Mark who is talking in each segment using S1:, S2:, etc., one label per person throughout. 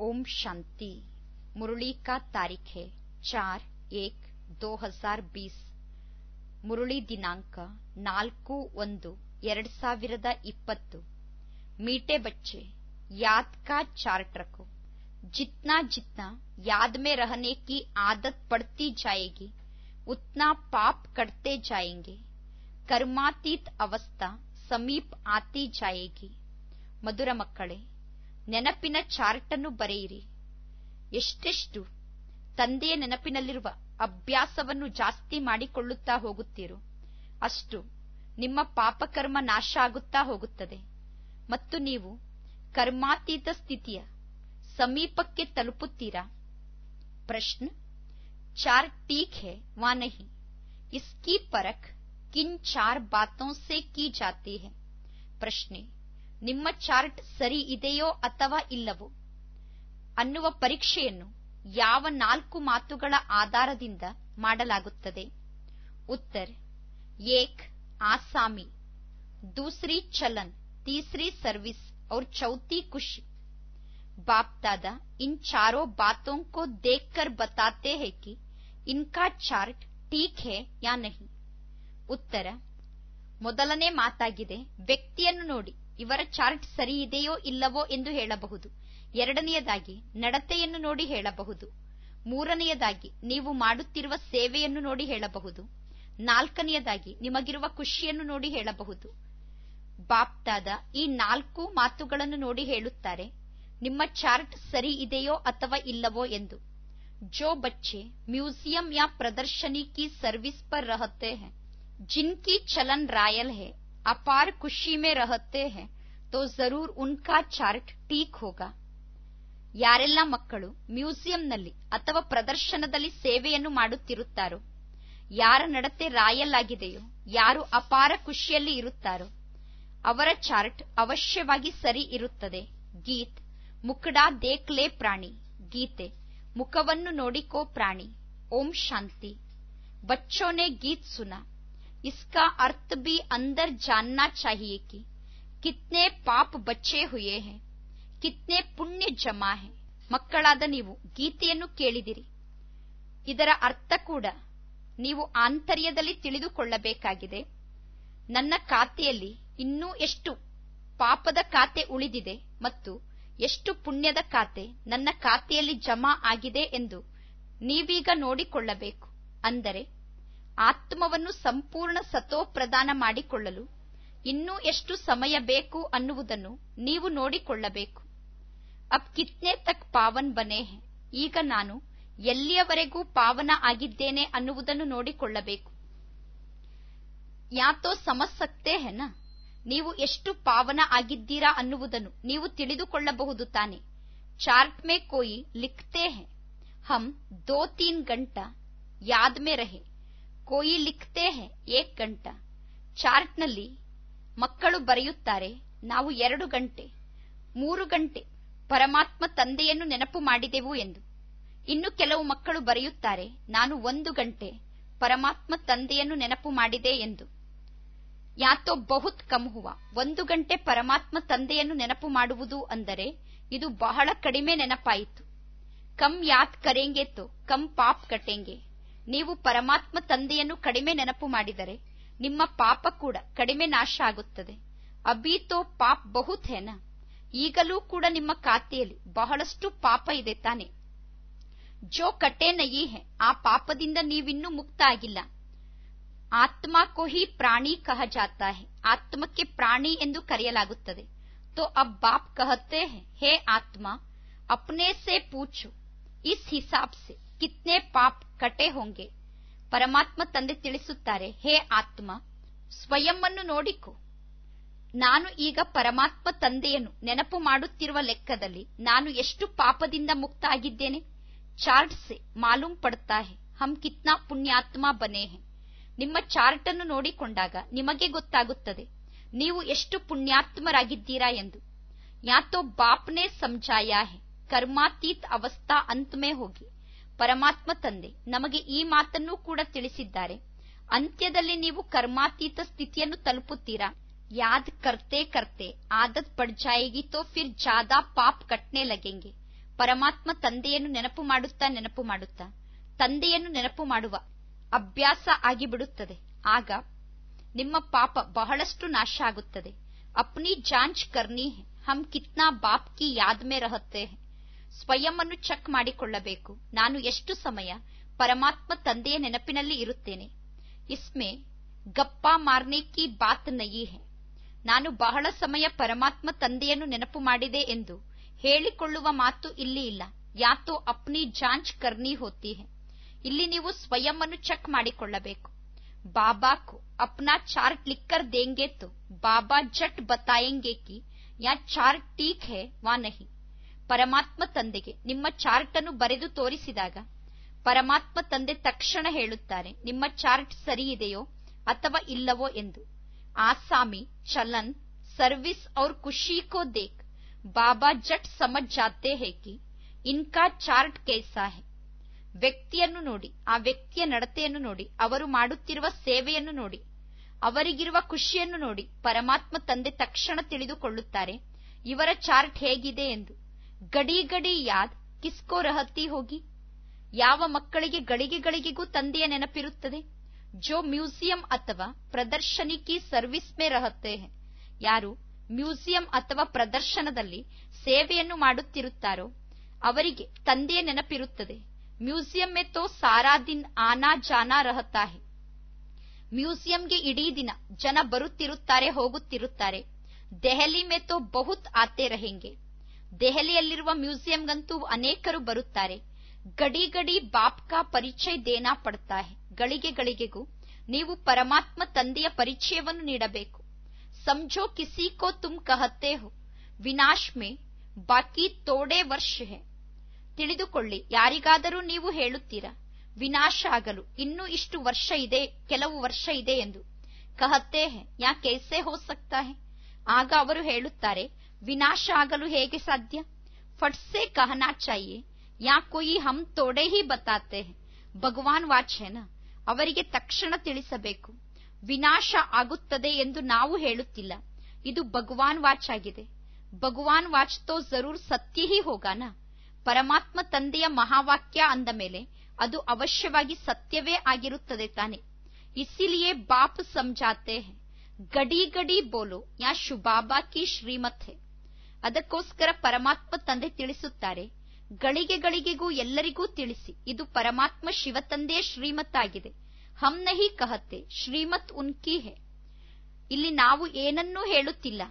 S1: ओम शांति मुरली का तारीख है चार एक दो हजार बीस मुरली दिनांक नाकु ಒಂದು ಎರಡ್ ಸಾವಿರದ ಇಪ್ಪತ್ತು ಮೀಟೆ ಬಚ್ಚೆ ಯಾದ್ ಕಾ जितना जितना याद में रहने की आदत पड़ती जाएगी उतना पाप करते जाएंगे कर्मातीत अवस्था समीप आती जाएगी मधुर मक्कड़े ನೆನಪಿನ ಚಾರ್ಟನ್ನು ಬರೆಯಿರಿ ಎಷ್ಟೆಷ್ಟು ತಂದೆಯ ನೆನಪಿನಲ್ಲಿರುವ ಅಭ್ಯಾಸವನ್ನು ಜಾಸ್ತಿ ಮಾಡಿಕೊಳ್ಳುತ್ತಾ ಹೋಗುತ್ತೀರೋ ಅಷ್ಟು ನಿಮ್ಮ ಪಾಪಕರ್ಮ ನಾಶ ಆಗುತ್ತಾ ಹೋಗುತ್ತದೆ ಮತ್ತು ನೀವು ಕರ್ಮಾತೀತ ಸ್ಥಿತಿಯ ಸಮೀಪಕ್ಕೆ ತಲುಪುತ್ತೀರಾ ಪ್ರಶ್ನ ಚಾರ್ ಟೀಕ್ ಹೇ ವಾ ನಹಿ इसकी परख किन चार बातों से की जाती है ನಿಮ್ಮ ಚಾರ್ಟ್ ಸರಿ ಇದೆಯೋ ಅಥವಾ ಇಲ್ಲವೋ ಅನ್ನುವ ಪರೀಕ್ಷೆಯನ್ನು ಯಾವ ನಾಲ್ಕು ಮಾತುಗಳ ಆಧಾರದಿಂದ ಮಾಡಲಾಗುತ್ತದೆ ಉತ್ತರ ಏಕ್ ಆಸಾಮಿ ದೂಸ್ರಿ ಚಲನ್ ತೀಸ್ರಿ ಸರ್ವಿಸ್ ಔರ್ ಚೌತಿ ಖುಷಿ बाप ಇನ್ ಚಾರೋ चारों बातों को ಇನ್ಕಾ ಚಾರ್ಟ್ ಟೀಕ್ ಹೇ इनका ಚಾರ್ಟ್ ಉತ್ತರ ಮೊದಲನೇ ಮಾತಾಗಿದೆ ವ್ಯಕ್ತಿಯನ್ನು ನೋಡಿ ಇವರ ಚಾರ್ಟ್ ಸರಿ ಇದೆಯೋ ಇಲ್ಲವೋ ಎಂದು ಹೇಳಬಹುದು ಎರಡನೆಯದಾಗಿ ನಡತೆಯನ್ನು ನೋಡಿ ಹೇಳಬಹುದು ಮೂರನೆಯದಾಗಿ ನೀವು ಮಾಡುತ್ತಿರುವ ಸೇವೆಯನ್ನು ನೋಡಿ ಹೇಳಬಹುದು ನಾಲ್ಕನೆಯದಾಗಿ ನಿಮಗಿರುವ ಖುಷಿಯನ್ನು ನೋಡಿ ಹೇಳಬಹುದು ಬಾಪ್ತಾದ ಈ ನಾಲ್ಕು ಮಾತುಗಳನ್ನು ನೋಡಿ ಹೇಳುತ್ತಾರೆ ನಿಮ್ಮ ಚಾರ್ಟ್ ಸರಿ ಇದೆಯೋ ಅಥವಾ ಇಲ್ಲವೋ ಎಂದು ಜೋ ಬಚ್ಚೆ ಮ್ಯೂಸಿಯಂ ಯಾ ಪ್ರದರ್ಶನಿ ಸರ್ವಿಸ್ ಸರ್ವಿಸ್ ರಹತೆ ಹೆ ಜಿನ್ ಕಿ ಚಲನ್ ರಾಯಲ್ ಹೇ अपार खुशी में रहते हैं तो जरूर उनका ಚಾರ್ಟ್ ಟೀಕ್ ಹೋಗ ಯಾರೆಲ್ಲ ಮಕ್ಕಳು ಮ್ಯೂಸಿಯಂನಲ್ಲಿ ಅಥವಾ ಪ್ರದರ್ಶನದಲ್ಲಿ ಸೇವೆಯನ್ನು ಮಾಡುತ್ತಿರುತ್ತಾರೋ ಯಾರ ನಡತೆ ರಾಯಲಾಗಿದೆಯೋ ಯಾರು ಅಪಾರ ಖುಷಿಯಲ್ಲಿ ಇರುತ್ತಾರೋ ಅವರ ಚಾರ್ಟ್ ಅವಶ್ಯವಾಗಿ ಸರಿ ಇರುತ್ತದೆ ಗೀತ್ ಮುಕ್ಕಡ ದೇಕ್ಲೆ ಪ್ರಾಣಿ ಗೀತೆ ಮುಖವನ್ನು ನೋಡಿಕೋ ಪ್ರಾಣಿ ಓಂ ಶಾಂತಿ ಬಚ್ಚೋನೆ ಗೀತ್ ಸುನಾ इसका ಅರ್ಥ ಬಿ अंदर जानना चाहिए कि कितने पाप बचे हुए हैं ಕಿತ್ನೆ ಪುಣ್ಯ ಜಮಾ ಹೆ ಮಕ್ಕಳಾದ ನೀವು ಗೀತೆಯನ್ನು ಕೇಳಿದಿರಿ ಇದರ ಅರ್ಥ ಕೂಡ ನೀವು ಆಂತರ್ಯದಲ್ಲಿ ತಿಳಿದುಕೊಳ್ಳಬೇಕಾಗಿದೆ ನನ್ನ ಖಾತೆಯಲ್ಲಿ ಇನ್ನೂ ಎಷ್ಟು ಪಾಪದ ಖಾತೆ ಉಳಿದಿದೆ ಮತ್ತು ಎಷ್ಟು ಪುಣ್ಯದ ಖಾತೆ ನನ್ನ ಖಾತೆಯಲ್ಲಿ ಜಮಾ ಆಗಿದೆ ಎಂದು ನೀವೀಗ ನೋಡಿಕೊಳ್ಳಬೇಕು ಅಂದರೆ ಆತ್ಮವನ್ನು ಸಂಪೂರ್ಣ ಸತೋಪ್ರದಾನ ಮಾಡಿಕೊಳ್ಳಲು ಇನ್ನೂ ಎಷ್ಟು ಸಮಯ ಬೇಕು ಅನ್ನುವುದನ್ನು ನೀವು ನೋಡಿಕೊಳ್ಳಬೇಕು ಅಬ್ ಕಿತ್ನೆ ತಕ್ ಪಾವನ್ ಬನೆ ಈಗ ನಾನು ಎಲ್ಲಿಯವರೆಗೂ ಪಾವನ ಆಗಿದ್ದೇನೆ ಅನ್ನುವುದನ್ನು ನೋಡಿಕೊಳ್ಳಬೇಕು ಯಾತೋ ಸಮಸಕ್ತೆ ಹೆನ ನೀವು ಎಷ್ಟು ಪಾವನ ಆಗಿದ್ದೀರಾ ಅನ್ನುವುದನ್ನು ನೀವು ತಿಳಿದುಕೊಳ್ಳಬಹುದು ತಾನೆ ಚಾರ್ಟ್ ಮೇ ಕೋಯಿ ಲಿಖತೆ ಹೆ ಹಮ್ ದೋ ತೀನ್ ಗಂಟಾ ಯಾದ್ ಮೇ ಕೋಯಿ ಲಿಖತೆ ಹೆ ಏಕ್ ಗಂಟ ಚಾರ್ಟ್ನಲ್ಲಿ ಮಕ್ಕಳು ಬರೆಯುತ್ತಾರೆ ನಾವು ಎರಡು ಗಂಟೆ ಮೂರು ಗಂಟೆ ಪರಮಾತ್ಮ ತಂದೆಯನ್ನು ನೆನಪು ಮಾಡಿದೆವು ಎಂದು ಇನ್ನು ಕೆಲವು ಮಕ್ಕಳು ಬರೆಯುತ್ತಾರೆ ನಾನು ಒಂದು ಗಂಟೆ ಪರಮಾತ್ಮ ತಂದೆಯನ್ನು ನೆನಪು ಮಾಡಿದೆ ಎಂದು ಯಾತೋ ಬಹುತ್ ಕಮ್ಹುವ ಒಂದು ಗಂಟೆ ಪರಮಾತ್ಮ ತಂದೆಯನ್ನು ನೆನಪು ಮಾಡುವುದು ಅಂದರೆ ಇದು ಬಹಳ ಕಡಿಮೆ ನೆನಪಾಯಿತು ಕಮ್ ಯಾತ್ ಕರೆಂಗೆ ತೋ ಕಮ್ ಪಾಪ್ ಕಟೆಂಗೆ ನೀವು ಪರಮಾತ್ಮ ತಂದೆಯನ್ನು ಕಡಿಮೆ ನೆನಪು ಮಾಡಿದರೆ ನಿಮ್ಮ ಪಾಪ ಕೂಡ ಕಡಿಮೆ ನಾಶ ಆಗುತ್ತದೆ ಅಬೀತೋ ಪಾಪ್ ಬಹುತೇನ ಈಗಲೂ ಕೂಡ ನಿಮ್ಮ ಖಾತೆಯಲ್ಲಿ ಬಹಳಷ್ಟು ಪಾಪ ಇದೆ ತಾನೆ ಜೋ ಕಟೆ ನಯಿಹೆ ಆ ಪಾಪದಿಂದ ನೀವಿನ್ನೂ ಮುಕ್ತ ಆಗಿಲ್ಲ ಆತ್ಮ ಕೋಹಿ ಪ್ರಾಣಿ ಕಹ ಜಾತಾಹೆ ಆತ್ಮಕ್ಕೆ ಪ್ರಾಣಿ ಎಂದು ಕರೆಯಲಾಗುತ್ತದೆ ತೋ ಅಬ್ ಬಾಪ್ ಕಹತೆ ಹೇ ಆತ್ಮ ಅಪ್ನೆ ಸೆ ಪೂಚು ಇಸ್ ಹಿಸಾಬ್ ಸೆ ಕಿತ್ನೆ ಪಾಪ್ ಕಟೆ ಹೊಂಗೆ ಪರಮಾತ್ಮ ತಂದೆ ತಿಳಿಸುತ್ತಾರೆ ಹೇ ಆತ್ಮ ಸ್ವಯಂ ನೋಡಿಕೊ ನಾನು ಈಗ ಪರಮಾತ್ಮ ತಂದೆಯನ್ನು ನೆನಪು ಮಾಡುತ್ತಿರುವ ಲೆಕ್ಕದಲ್ಲಿ ನಾನು ಎಷ್ಟು ಪಾಪದಿಂದ ಮುಕ್ತ ಆಗಿದ್ದೇನೆ ಚಾರ್ಟ್ ಸೆ ಮಾಲೂಮ್ ಪಡ್ತಾ ಹೆ ಹಮ್ ಕಿತ್ನಾ ಪುಣ್ಯಾತ್ಮ ಬನೇಹೆ ನಿಮ್ಮ ಚಾರ್ಟ್ ಅನ್ನು ನೋಡಿಕೊಂಡಾಗ ನಿಮಗೆ ಗೊತ್ತಾಗುತ್ತದೆ ನೀವು ಎಷ್ಟು ಪುಣ್ಯಾತ್ಮರಾಗಿದ್ದೀರಾ ಎಂದು ಯಾತೋ ಬಾಪ್ನೆ ಸಂಜಾಯ ಹೆ ಕರ್ಮಾತೀತ್ ಅವಸ್ಥಾ ಅಂತಮೇ ಹೋಗಿ ಪರಮಾತ್ಮ ತಂದೆ ನಮಗೆ ಈ ಮಾತನ್ನೂ ಕೂಡ ತಿಳಿಸಿದ್ದಾರೆ ಅಂತ್ಯದಲ್ಲಿ ನೀವು ಕರ್ಮಾತೀತ ಸ್ಥಿತಿಯನ್ನು ತಲುಪುತ್ತೀರಾ ಯಾದ್ ಕರ್ತೆ ಕರ್ತೆ ಆದತ್ ಪಡ್ಜಾಯಿಗಿ ತೋ ಫಿರ್ ಜಾದಾ ಪಾಪ್ ಕಟ್ನೆ ಲಗೆಂಗೆ ಪರಮಾತ್ಮ ತಂದೆಯನ್ನು ನೆನಪು ಮಾಡುತ್ತಾ ನೆನಪು ಮಾಡುತ್ತಾ ತಂದೆಯನ್ನು ನೆನಪು ಮಾಡುವ ಅಭ್ಯಾಸ ಆಗಿಬಿಡುತ್ತದೆ ಆಗ ನಿಮ್ಮ ಪಾಪ ಬಹಳಷ್ಟು ನಾಶ ಆಗುತ್ತದೆ ಅಪ್ನಿ ಜಾಂಚ್ ಕರ್ನಿ ಹಮ್ ಕಿತ್ನಾ ಬಾಪ್ ಕಿ ಯಾದ್ ಮೇ ರಹತೆ ಸ್ವಯಂನ್ನು ಚೆಕ್ ಮಾಡಿಕೊಳ್ಳಬೇಕು ನಾನು ಎಷ್ಟು ಸಮಯ ಪರಮಾತ್ಮ ತಂದೆಯ ನೆನಪಿನಲ್ಲಿ ಇರುತ್ತೇನೆ ಇಸ್ಮೆ ಗಪ್ಪ ಮಾರ್ನೆ ಕಿ ಬಾತ್ ನಯಿ ಹೆ ನಾನು ಬಹಳ ಸಮಯ ಪರಮಾತ್ಮ ತಂದೆಯನ್ನು ನೆನಪು ಮಾಡಿದೆ ಎಂದು ಹೇಳಿಕೊಳ್ಳುವ ಮಾತು ಇಲ್ಲಿ ಇಲ್ಲ ಯಾತೋ ಅಪ್ನಿ ಜಾಂಚ್ ಕರ್ನಿ ಹೋತಿ ಹೇ ಇಲ್ಲಿ ನೀವು ಸ್ವಯಂನ್ನು ಚೆಕ್ ಮಾಡಿಕೊಳ್ಳಬೇಕು ಬಾಬಾಕು ಅಪ್ನಾ ಚಾರ್ಟ್ ಲಿಕ್ಕರ್ ದೇಂಗೆ ತೋ ಬಾಬಾ ಜಟ್ ಬತಾಯಂಗೆ ಕಿ ಯಾ ಚಾರ್ಟ್ ಟೀಕ್ ಹೇ ವಾ ನಹಿ ಪರಮಾತ್ಮ ತಂದೆಗೆ ನಿಮ್ಮ ಚಾರ್ಟ್ ಅನ್ನು ಬರೆದು ತೋರಿಸಿದಾಗ ಪರಮಾತ್ಮ ತಂದೆ ತಕ್ಷಣ ಹೇಳುತ್ತಾರೆ ನಿಮ್ಮ ಚಾರ್ಟ್ ಸರಿಯಿದೆಯೋ ಅಥವಾ ಇಲ್ಲವೋ ಎಂದು ಆಸಾಮಿ ಚಲನ್ ಸರ್ವಿಸ್ ಔರ್ ಖುಷಿ ಕೋ ದೇಖ್ ಬಾಬಾ ಜಟ್ ಸಮಜ್ ಜಾತೆ ಹೇಕಿ ಇನ್ಕಾ ಚಾರ್ಟ್ ಕೇಸಾ ಹೇ ವ್ಯಕ್ತಿಯನ್ನು ನೋಡಿ ಆ ವ್ಯಕ್ತಿಯ ನಡತೆಯನ್ನು ನೋಡಿ ಅವರು ಮಾಡುತ್ತಿರುವ ಸೇವೆಯನ್ನು ನೋಡಿ ಅವರಿಗಿರುವ ಖುಷಿಯನ್ನು ನೋಡಿ ಪರಮಾತ್ಮ ತಂದೆ ತಕ್ಷಣ ತಿಳಿದುಕೊಳ್ಳುತ್ತಾರೆ ಇವರ ಚಾರ್ಟ್ ಹೇಗಿದೆ ಎಂದು ಗಡಿ ಗಡಿ ಯಾದ್ ಕಿಸ್ಕೋ ರಹತಿ ಹೋಗಿ ಯಾವ ಮಕ್ಕಳಿಗೆ ಗಳಿಗೆ ಗಳಿಗೆಗೂ ತಂದೆಯ ನೆನಪಿರುತ್ತದೆ ಜೋ ಮ್ಯೂಸಿಯಂ ಅಥವಾ ಪ್ರದರ್ಶನಿಕಿ ಸರ್ವಿಸ್ ಮೇ ರಹತ್ತೆ ಯಾರು ಮ್ಯೂಸಿಯಂ ಅಥವಾ ಪ್ರದರ್ಶನದಲ್ಲಿ ಸೇವೆಯನ್ನು ಮಾಡುತ್ತಿರುತ್ತಾರೋ ಅವರಿಗೆ ತಂದೆಯ ನೆನಪಿರುತ್ತದೆ ಮ್ಯೂಸಿಯಂ ಮೇ ತೋ ಸಾರಾ ದಿನ್ ಆನಾ ಜಾನಾ ರಹತಾ ಮ್ಯೂಸಿಯಂಗೆ ಇಡೀ ದಿನ ಜನ ಬರುತ್ತಿರುತ್ತಾರೆ ಹೋಗುತ್ತಿರುತ್ತಾರೆ ದೆಹಲಿ ಮೇ ತೋ ಬಹುತ್ ಆತೆ ರಹೆಂಗೆ ದೆಹಲಿಯಲ್ಲಿರುವ ಮ್ಯೂಸಿಯಂಗಂತೂ ಅನೇಕರು ಬರುತ್ತಾರೆ ಗಡಿ ಗಡಿ ಬಾಪ್ಕಾ ಪರಿಚಯ ದೇನಾ ಪಡ್ತಾ ಗಳಿಗೆ ಗಳಿಗೆಗೂ ನೀವು ಪರಮಾತ್ಮ ತಂದೆಯ ಪರಿಚಯವನ್ನು ನೀಡಬೇಕು ಸಂಜೋ ಕಿಸಿಕೋ ತುಮ್ ಕಹತ್ತೆ ವಿನಾಶ್ಮೆ ಬಾಕಿ ತೋಡೆ ವರ್ಷ ತಿಳಿದುಕೊಳ್ಳಿ ಯಾರಿಗಾದರೂ ನೀವು ಹೇಳುತ್ತೀರಾ ವಿನಾಶ ಆಗಲು ಇನ್ನೂ ಇಷ್ಟು ವರ್ಷ ಇದೆ ಕೆಲವು ವರ್ಷ ಇದೆ ಎಂದು ಕಹತ್ತೆ ಹೆ ಯಾ ಕೈಸೆ ಹೋ ಆಗ ಅವರು ಹೇಳುತ್ತಾರೆ विनाश ಆಗಲು ಹೇಗೆ ಸಾಧ್ಯ फट से कहना चाहिए या कोई हम तोड़े ही बताते हैं ಭಗವಾನ್ ವಾಚ್ ಏನ ಅವರಿಗೆ ತಕ್ಷಣ ತಿಳಿಸಬೇಕು ವಿನಾಶ ಆಗುತ್ತದೆ ಎಂದು ನಾವು ಹೇಳುತ್ತಿಲ್ಲ ಇದು ಭಗವಾನ್ ವಾಚ್ ಆಗಿದೆ ಭಗವಾನ್ ವಾಚ್ ತೋ ಜರೂರ್ ಸತ್ಯ ಹೀ ಹೋಗಾನ ಪರಮಾತ್ಮ ತಂದೆಯ ಮಹಾವಾಕ್ಯ ಅಂದ ಮೇಲೆ ಅದು ಅವಶ್ಯವಾಗಿ ಸತ್ಯವೇ ಆಗಿರುತ್ತದೆ ತಾನೆ ಇಸಿಲಿಯೇ ಬಾಪ್ ಸಮಜಾತೆ ಗಡಿ ಗಡಿ ಬೋಲೋ ಯಾ ಶುಬಾಬಾ ಕಿ ಶ್ರೀಮತ್ ಹೇ ಅದಕ್ಕೋಸ್ಕರ ಪರಮಾತ್ಮ ತಂದೆ ತಿಳಿಸುತ್ತಾರೆ ಗಳಿಗೆ ಗಳಿಗೆಗೂ ಎಲ್ಲರಿಗೂ ತಿಳಿಸಿ ಇದು ಪರಮಾತ್ಮ ಶಿವತಂದೆಯ ಶ್ರೀಮತ್ ಆಗಿದೆ ಹಮ್ ಕಹತೆ ಶ್ರೀಮತ್ ಉನ್ಕಿ ಹೆ ಇಲ್ಲಿ ನಾವು ಏನನ್ನೂ ಹೇಳುತ್ತಿಲ್ಲ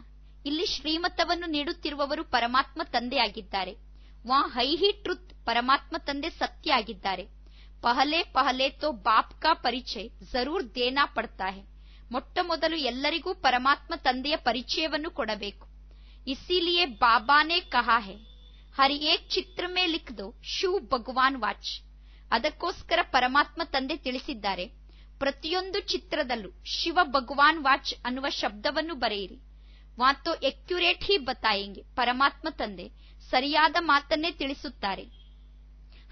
S1: ಇಲ್ಲಿ ಶ್ರೀಮತವನ್ನು ನೀಡುತ್ತಿರುವವರು ಪರಮಾತ್ಮ ತಂದೆಯಾಗಿದ್ದಾರೆ ವಾ ಹೈಹಿ ಟ್ರುತ್ ಪರಮಾತ್ಮ ತಂದೆ ಸತ್ಯ ಆಗಿದ್ದಾರೆ ಪಹಲೆ ಪಹಲೆ ತೋ ಬಾಪ್ ಕಾ ಪರಿಚಯ ಜರೂರ್ ದೇನಾ ಪಡ್ತಾ ಹೆ ಮೊಟ್ಟ ಮೊದಲು ಎಲ್ಲರಿಗೂ ಪರಮಾತ್ಮ ತಂದೆಯ ಪರಿಚಯವನ್ನು ಕೊಡಬೇಕು इसीलिए बाबा ने कहा है चित्र ಚಿತ್ರ ಮೇ दो ಶಿವ್ ಭಗವಾನ್ ವಾಚ್ ಅದಕ್ಕೋಸ್ಕರ ಪರಮಾತ್ಮ ತಂದೆ ತಿಳಿಸಿದ್ದಾರೆ ಪ್ರತಿಯೊಂದು ಚಿತ್ರದಲ್ಲೂ ಶಿವ ಭಗವಾನ್ ವಾಚ್ ಅನ್ನುವ ಶಬ್ದವನ್ನು ಬರೆಯಿರಿ ಮಾತು ಎಕ್ಯುರೇಟ್ ಹಿ ಬತಾಯೆಂಗೆ ಪರಮಾತ್ಮ ತಂದೆ ಸರಿಯಾದ ಮಾತನ್ನೇ ತಿಳಿಸುತ್ತಾರೆ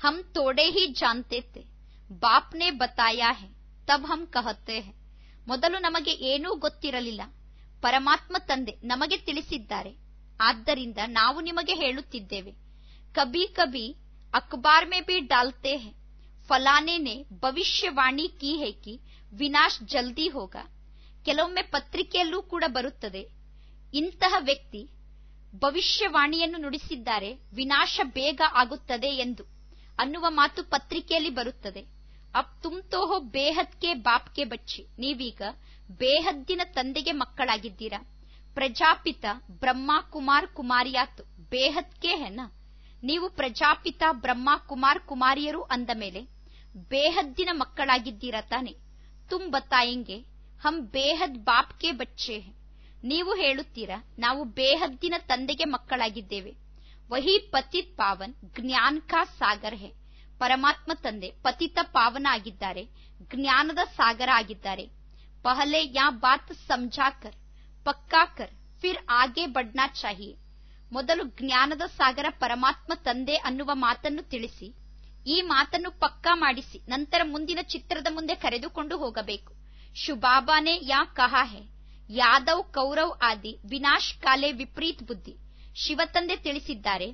S1: ಹಮ್ ತೋಡೆ ಹಿ ಜಾನ್ತೇತೆ ಬಾಪ್ನೆ ಬತಾಯ ಹೆ ತಬ್ ಹಮ್ ಕಹತ್ತೆ ಹೆ ಮೊದಲು ನಮಗೆ ಏನೂ ಗೊತ್ತಿರಲಿಲ್ಲ ಪರಮಾತ್ಮ ತಂದೆ ನಮಗೆ ತಿಳಿಸಿದ್ದಾರೆ ಆದ್ದರಿಂದ ನಾವು ನಿಮಗೆ ಹೇಳುತ್ತಿದ್ದೇವೆ ಕಬಿ ಕಬಿ ಅಖಬಾರ್ ಮೇ ಬಿ ಡಾಲ್ತೆ ಹೇ ಫಲಾನೆ ನೆ ಭವಿಷ್ಯವಾಣಿ ಕೀ ಹೇ ಕಿ ವಿನಾಶ್ ಜಲ್ದಿ ಹೋಗ ಕೆಲವೊಮ್ಮೆ ಪತ್ರಿಕೆಯಲ್ಲೂ ಕೂಡ ಬರುತ್ತದೆ ಇಂತಹ ವ್ಯಕ್ತಿ ಭವಿಷ್ಯವಾಣಿಯನ್ನು ನುಡಿಸಿದ್ದಾರೆ ವಿನಾಶ ಬೇಗ ಆಗುತ್ತದೆ ಎಂದು ಅನ್ನುವ ಮಾತು ಪತ್ರಿಕೆಯಲ್ಲಿ ಬರುತ್ತದೆ ಅಪ್ ತುಮ್ ಬೇಹದ್ ಕೆ ಬಾಪ್ ಕೆ ಬಚ್ಚಿ ನೀವೀಗ ಬೇಹದ್ದಿನ ತಂದೆಗೆ ಮಕ್ಕಳಾಗಿದ್ದೀರಾ ಪ್ರಜಾಪಿತ ಬ್ರಹ್ಮ ಕುಮಾರ್ ಕುಮಾರಿಯಾತು ಬೇಹದ್ಕೆ ಹೆನ ನೀವು ಪ್ರಜಾಪಿತ ಬ್ರಹ್ಮ ಕುಮಾರ್ ಕುಮಾರಿಯರು ಅಂದ ಮೇಲೆ ಬೇಹದ್ದಿನ ಮಕ್ಕಳಾಗಿದ್ದೀರಾ ತಾನೆ ತುಮ್ ಬತಾಯಂಗೆ ಹಮ್ ಬೇಹದ್ ಬಾಪ್ ಕೆ ಬಚ್ಚೆ ನೀವು ಹೇಳುತ್ತೀರಾ ನಾವು ಬೇಹದ್ದಿನ ತಂದೆಗೆ ಮಕ್ಕಳಾಗಿದ್ದೇವೆ ವಹಿ ಪತಿತ್ ಪಾವನ್ ಜ್ಞಾನ್ಕಾ ಕಾ ಸಾಗರ್ ಹೆ ಪರಮಾತ್ಮ ತಂದೆ ಪತಿತ ಪಾವನ ಆಗಿದ್ದಾರೆ ಜ್ಞಾನದ ಸಾಗರ ಆಗಿದ್ದಾರೆ ಪಹಲೆ ಯಾ ಬಾತ್ ಸಮಜಾಕರ್ ಪಕ್ಕಾಕರ್ ಫಿರ್ ಆಗೇ ಬಡ್ನಾ ಚಾಹಿ ಮೊದಲು ಜ್ಞಾನದ ಸಾಗರ ಪರಮಾತ್ಮ ತಂದೆ ಅನ್ನುವ ಮಾತನ್ನು ತಿಳಿಸಿ ಈ ಮಾತನ್ನು ಪಕ್ಕಾ ಮಾಡಿಸಿ ನಂತರ ಮುಂದಿನ ಚಿತ್ರದ ಮುಂದೆ ಕರೆದುಕೊಂಡು ಹೋಗಬೇಕು ಶುಭಾಬಾನೆ ಯಾ ಕಹಾ ಯಾದವ್ ಕೌರವ್ ಆದಿ ವಿನಾಶ್ ಕಾಲೆ ವಿಪರೀತ್ ಬುದ್ಧಿ ಶಿವತಂದೆ ತಿಳಿಸಿದ್ದಾರೆ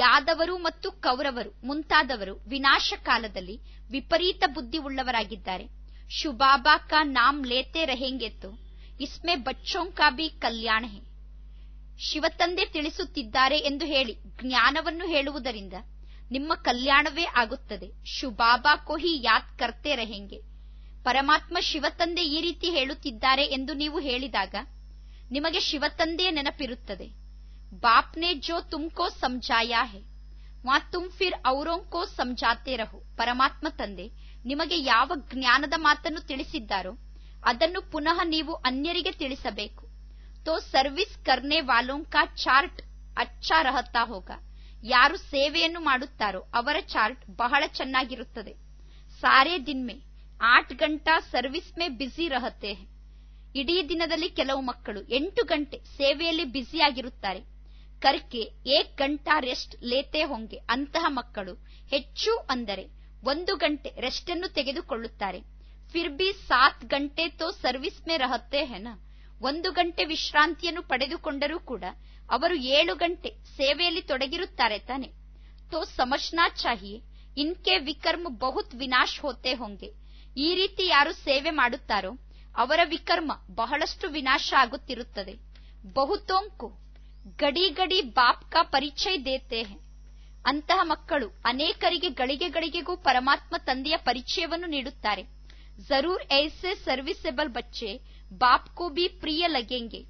S1: ಯಾದವರು ಮತ್ತು ಕೌರವರು ಮುಂತಾದವರು ವಿನಾಶ ಕಾಲದಲ್ಲಿ ವಿಪರೀತ ಬುದ್ಧಿ ಉಳ್ಳವರಾಗಿದ್ದಾರೆ ಶುಬಾಬಾ ಕಾ ನಾಮ್ ಲೇತೆ ರಹೆಂಗೆತ್ತು ಇಸ್ಮೆ ಬಚ್ಚೋಂಕಾ ಬಿ ಕಲ್ಯಾಣ ಹೇ ಶಿವತಂದೆ ತಿಳಿಸುತ್ತಿದ್ದಾರೆ ಎಂದು ಹೇಳಿ ಜ್ಞಾನವನ್ನು ಹೇಳುವುದರಿಂದ ನಿಮ್ಮ ಕಲ್ಯಾಣವೇ ಆಗುತ್ತದೆ ಶುಭಾಬಾ ಕೋಹಿ ಯಾದ್ ಕರ್ತೆ ರಹೆಂಗೆ ಪರಮಾತ್ಮ ಶಿವತಂದೆ ಈ ರೀತಿ ಹೇಳುತ್ತಿದ್ದಾರೆ ಎಂದು ನೀವು ಹೇಳಿದಾಗ ನಿಮಗೆ ಶಿವತಂದೆಯ ನೆನಪಿರುತ್ತದೆ बाप ने जो तुमको ಸಮಜಾಯಾ ಹೈ ತುಮ್ ಫಿರ್ ಔರೋಂಕೋ ಸಮಜಾತೆ ರಹೋ ಪರಮಾತ್ಮ ತಂದೆ ನಿಮಗೆ ಯಾವ ಜ್ಞಾನದ ಮಾತನ್ನು ತಿಳಿಸಿದ್ದಾರೋ ಅದನ್ನು ಪುನಃ ನೀವು ಅನ್ಯರಿಗೆ ತಿಳಿಸಬೇಕು ತೋ ಸರ್ವಿಸ್ ಕರ್ನೆ ವಾಲೊಂಕಾ ಚಾರ್ಟ್ ಅಚ್ಚಾ ರಹತಾ ಹೋಗ ಯಾರು ಸೇವೆಯನ್ನು ಮಾಡುತ್ತಾರೋ ಅವರ ಚಾರ್ಟ್ ಬಹಳ ಚೆನ್ನಾಗಿರುತ್ತದೆ ಸಾರೇ ದಿನ್ಮೆ ಆಟ್ ಗಂಟಾ ಸರ್ವಿಸ್ ಮೇ ಬ್ಯುಸಿ ರಹತೆ ಇಡೀ ದಿನದಲ್ಲಿ ಕೆಲವು ಮಕ್ಕಳು ಎಂಟು ಗಂಟೆ ಸೇವೆಯಲ್ಲಿ ಬ್ಯುಸಿಯಾಗಿರುತ್ತಾರೆ ಕರ್ಕೆ ಏಕ್ ಗಂಟಾ ರೆಸ್ಟ್ ಲೇತೆ ಹೊಂಗೆ ಅಂತಹ ಮಕ್ಕಳು ಹೆಚ್ಚು ಅಂದರೆ ಒಂದು ಗಂಟೆ ರೆಸ್ಟ್ ಅನ್ನು ತೆಗೆದುಕೊಳ್ಳುತ್ತಾರೆ ಫಿರ್ ಬಿ ಸಾತ್ ಗಂಟೆ ತೋ ಸರ್ವಿಸ್ ಮೇ ರಹತ್ತೆ ಹೆನ ಒಂದು ಗಂಟೆ ವಿಶ್ರಾಂತಿಯನ್ನು ಪಡೆದುಕೊಂಡರೂ ಕೂಡ ಅವರು ಏಳು ಗಂಟೆ ಸೇವೆಯಲ್ಲಿ ತೊಡಗಿರುತ್ತಾರೆ ತಾನೆ ತೋ ಸಮಜ್ನಾ ಚಾಹಿಯೆ ಇನ್ಕೆ ವಿಕರ್ಮ ಬಹುತ್ ವಿನಾಶ್ ಹೋತೆ ಹೊಂಗೆ ಈ ರೀತಿ ಯಾರು ಸೇವೆ ಮಾಡುತ್ತಾರೋ ಅವರ ವಿಕರ್ಮ ಬಹಳಷ್ಟು ವಿನಾಶ ಆಗುತ್ತಿರುತ್ತದೆ ಬಹುತೋಂಕು ಗಡಿ ಗಡಿ ಬಾಪ್ ಕಾ ಪರಿಚಯ ದೇತೆ ಅಂತಹ ಮಕ್ಕಳು ಅನೇಕರಿಗೆ ಗಳಿಗೆ ಗಳಿಗೆಗೂ ಪರಮಾತ್ಮ ತಂದೆಯ ಪರಿಚಯವನ್ನು ನೀಡುತ್ತಾರೆ ಜರೂರ್ ಏಸೆ ಸರ್ವಿಸೆಬಲ್ ಬಚ್ಚೆ ಬಾಪ್ಕೋ ಬಿ ಪ್ರಿಯ ಲಗೆಂಗೆ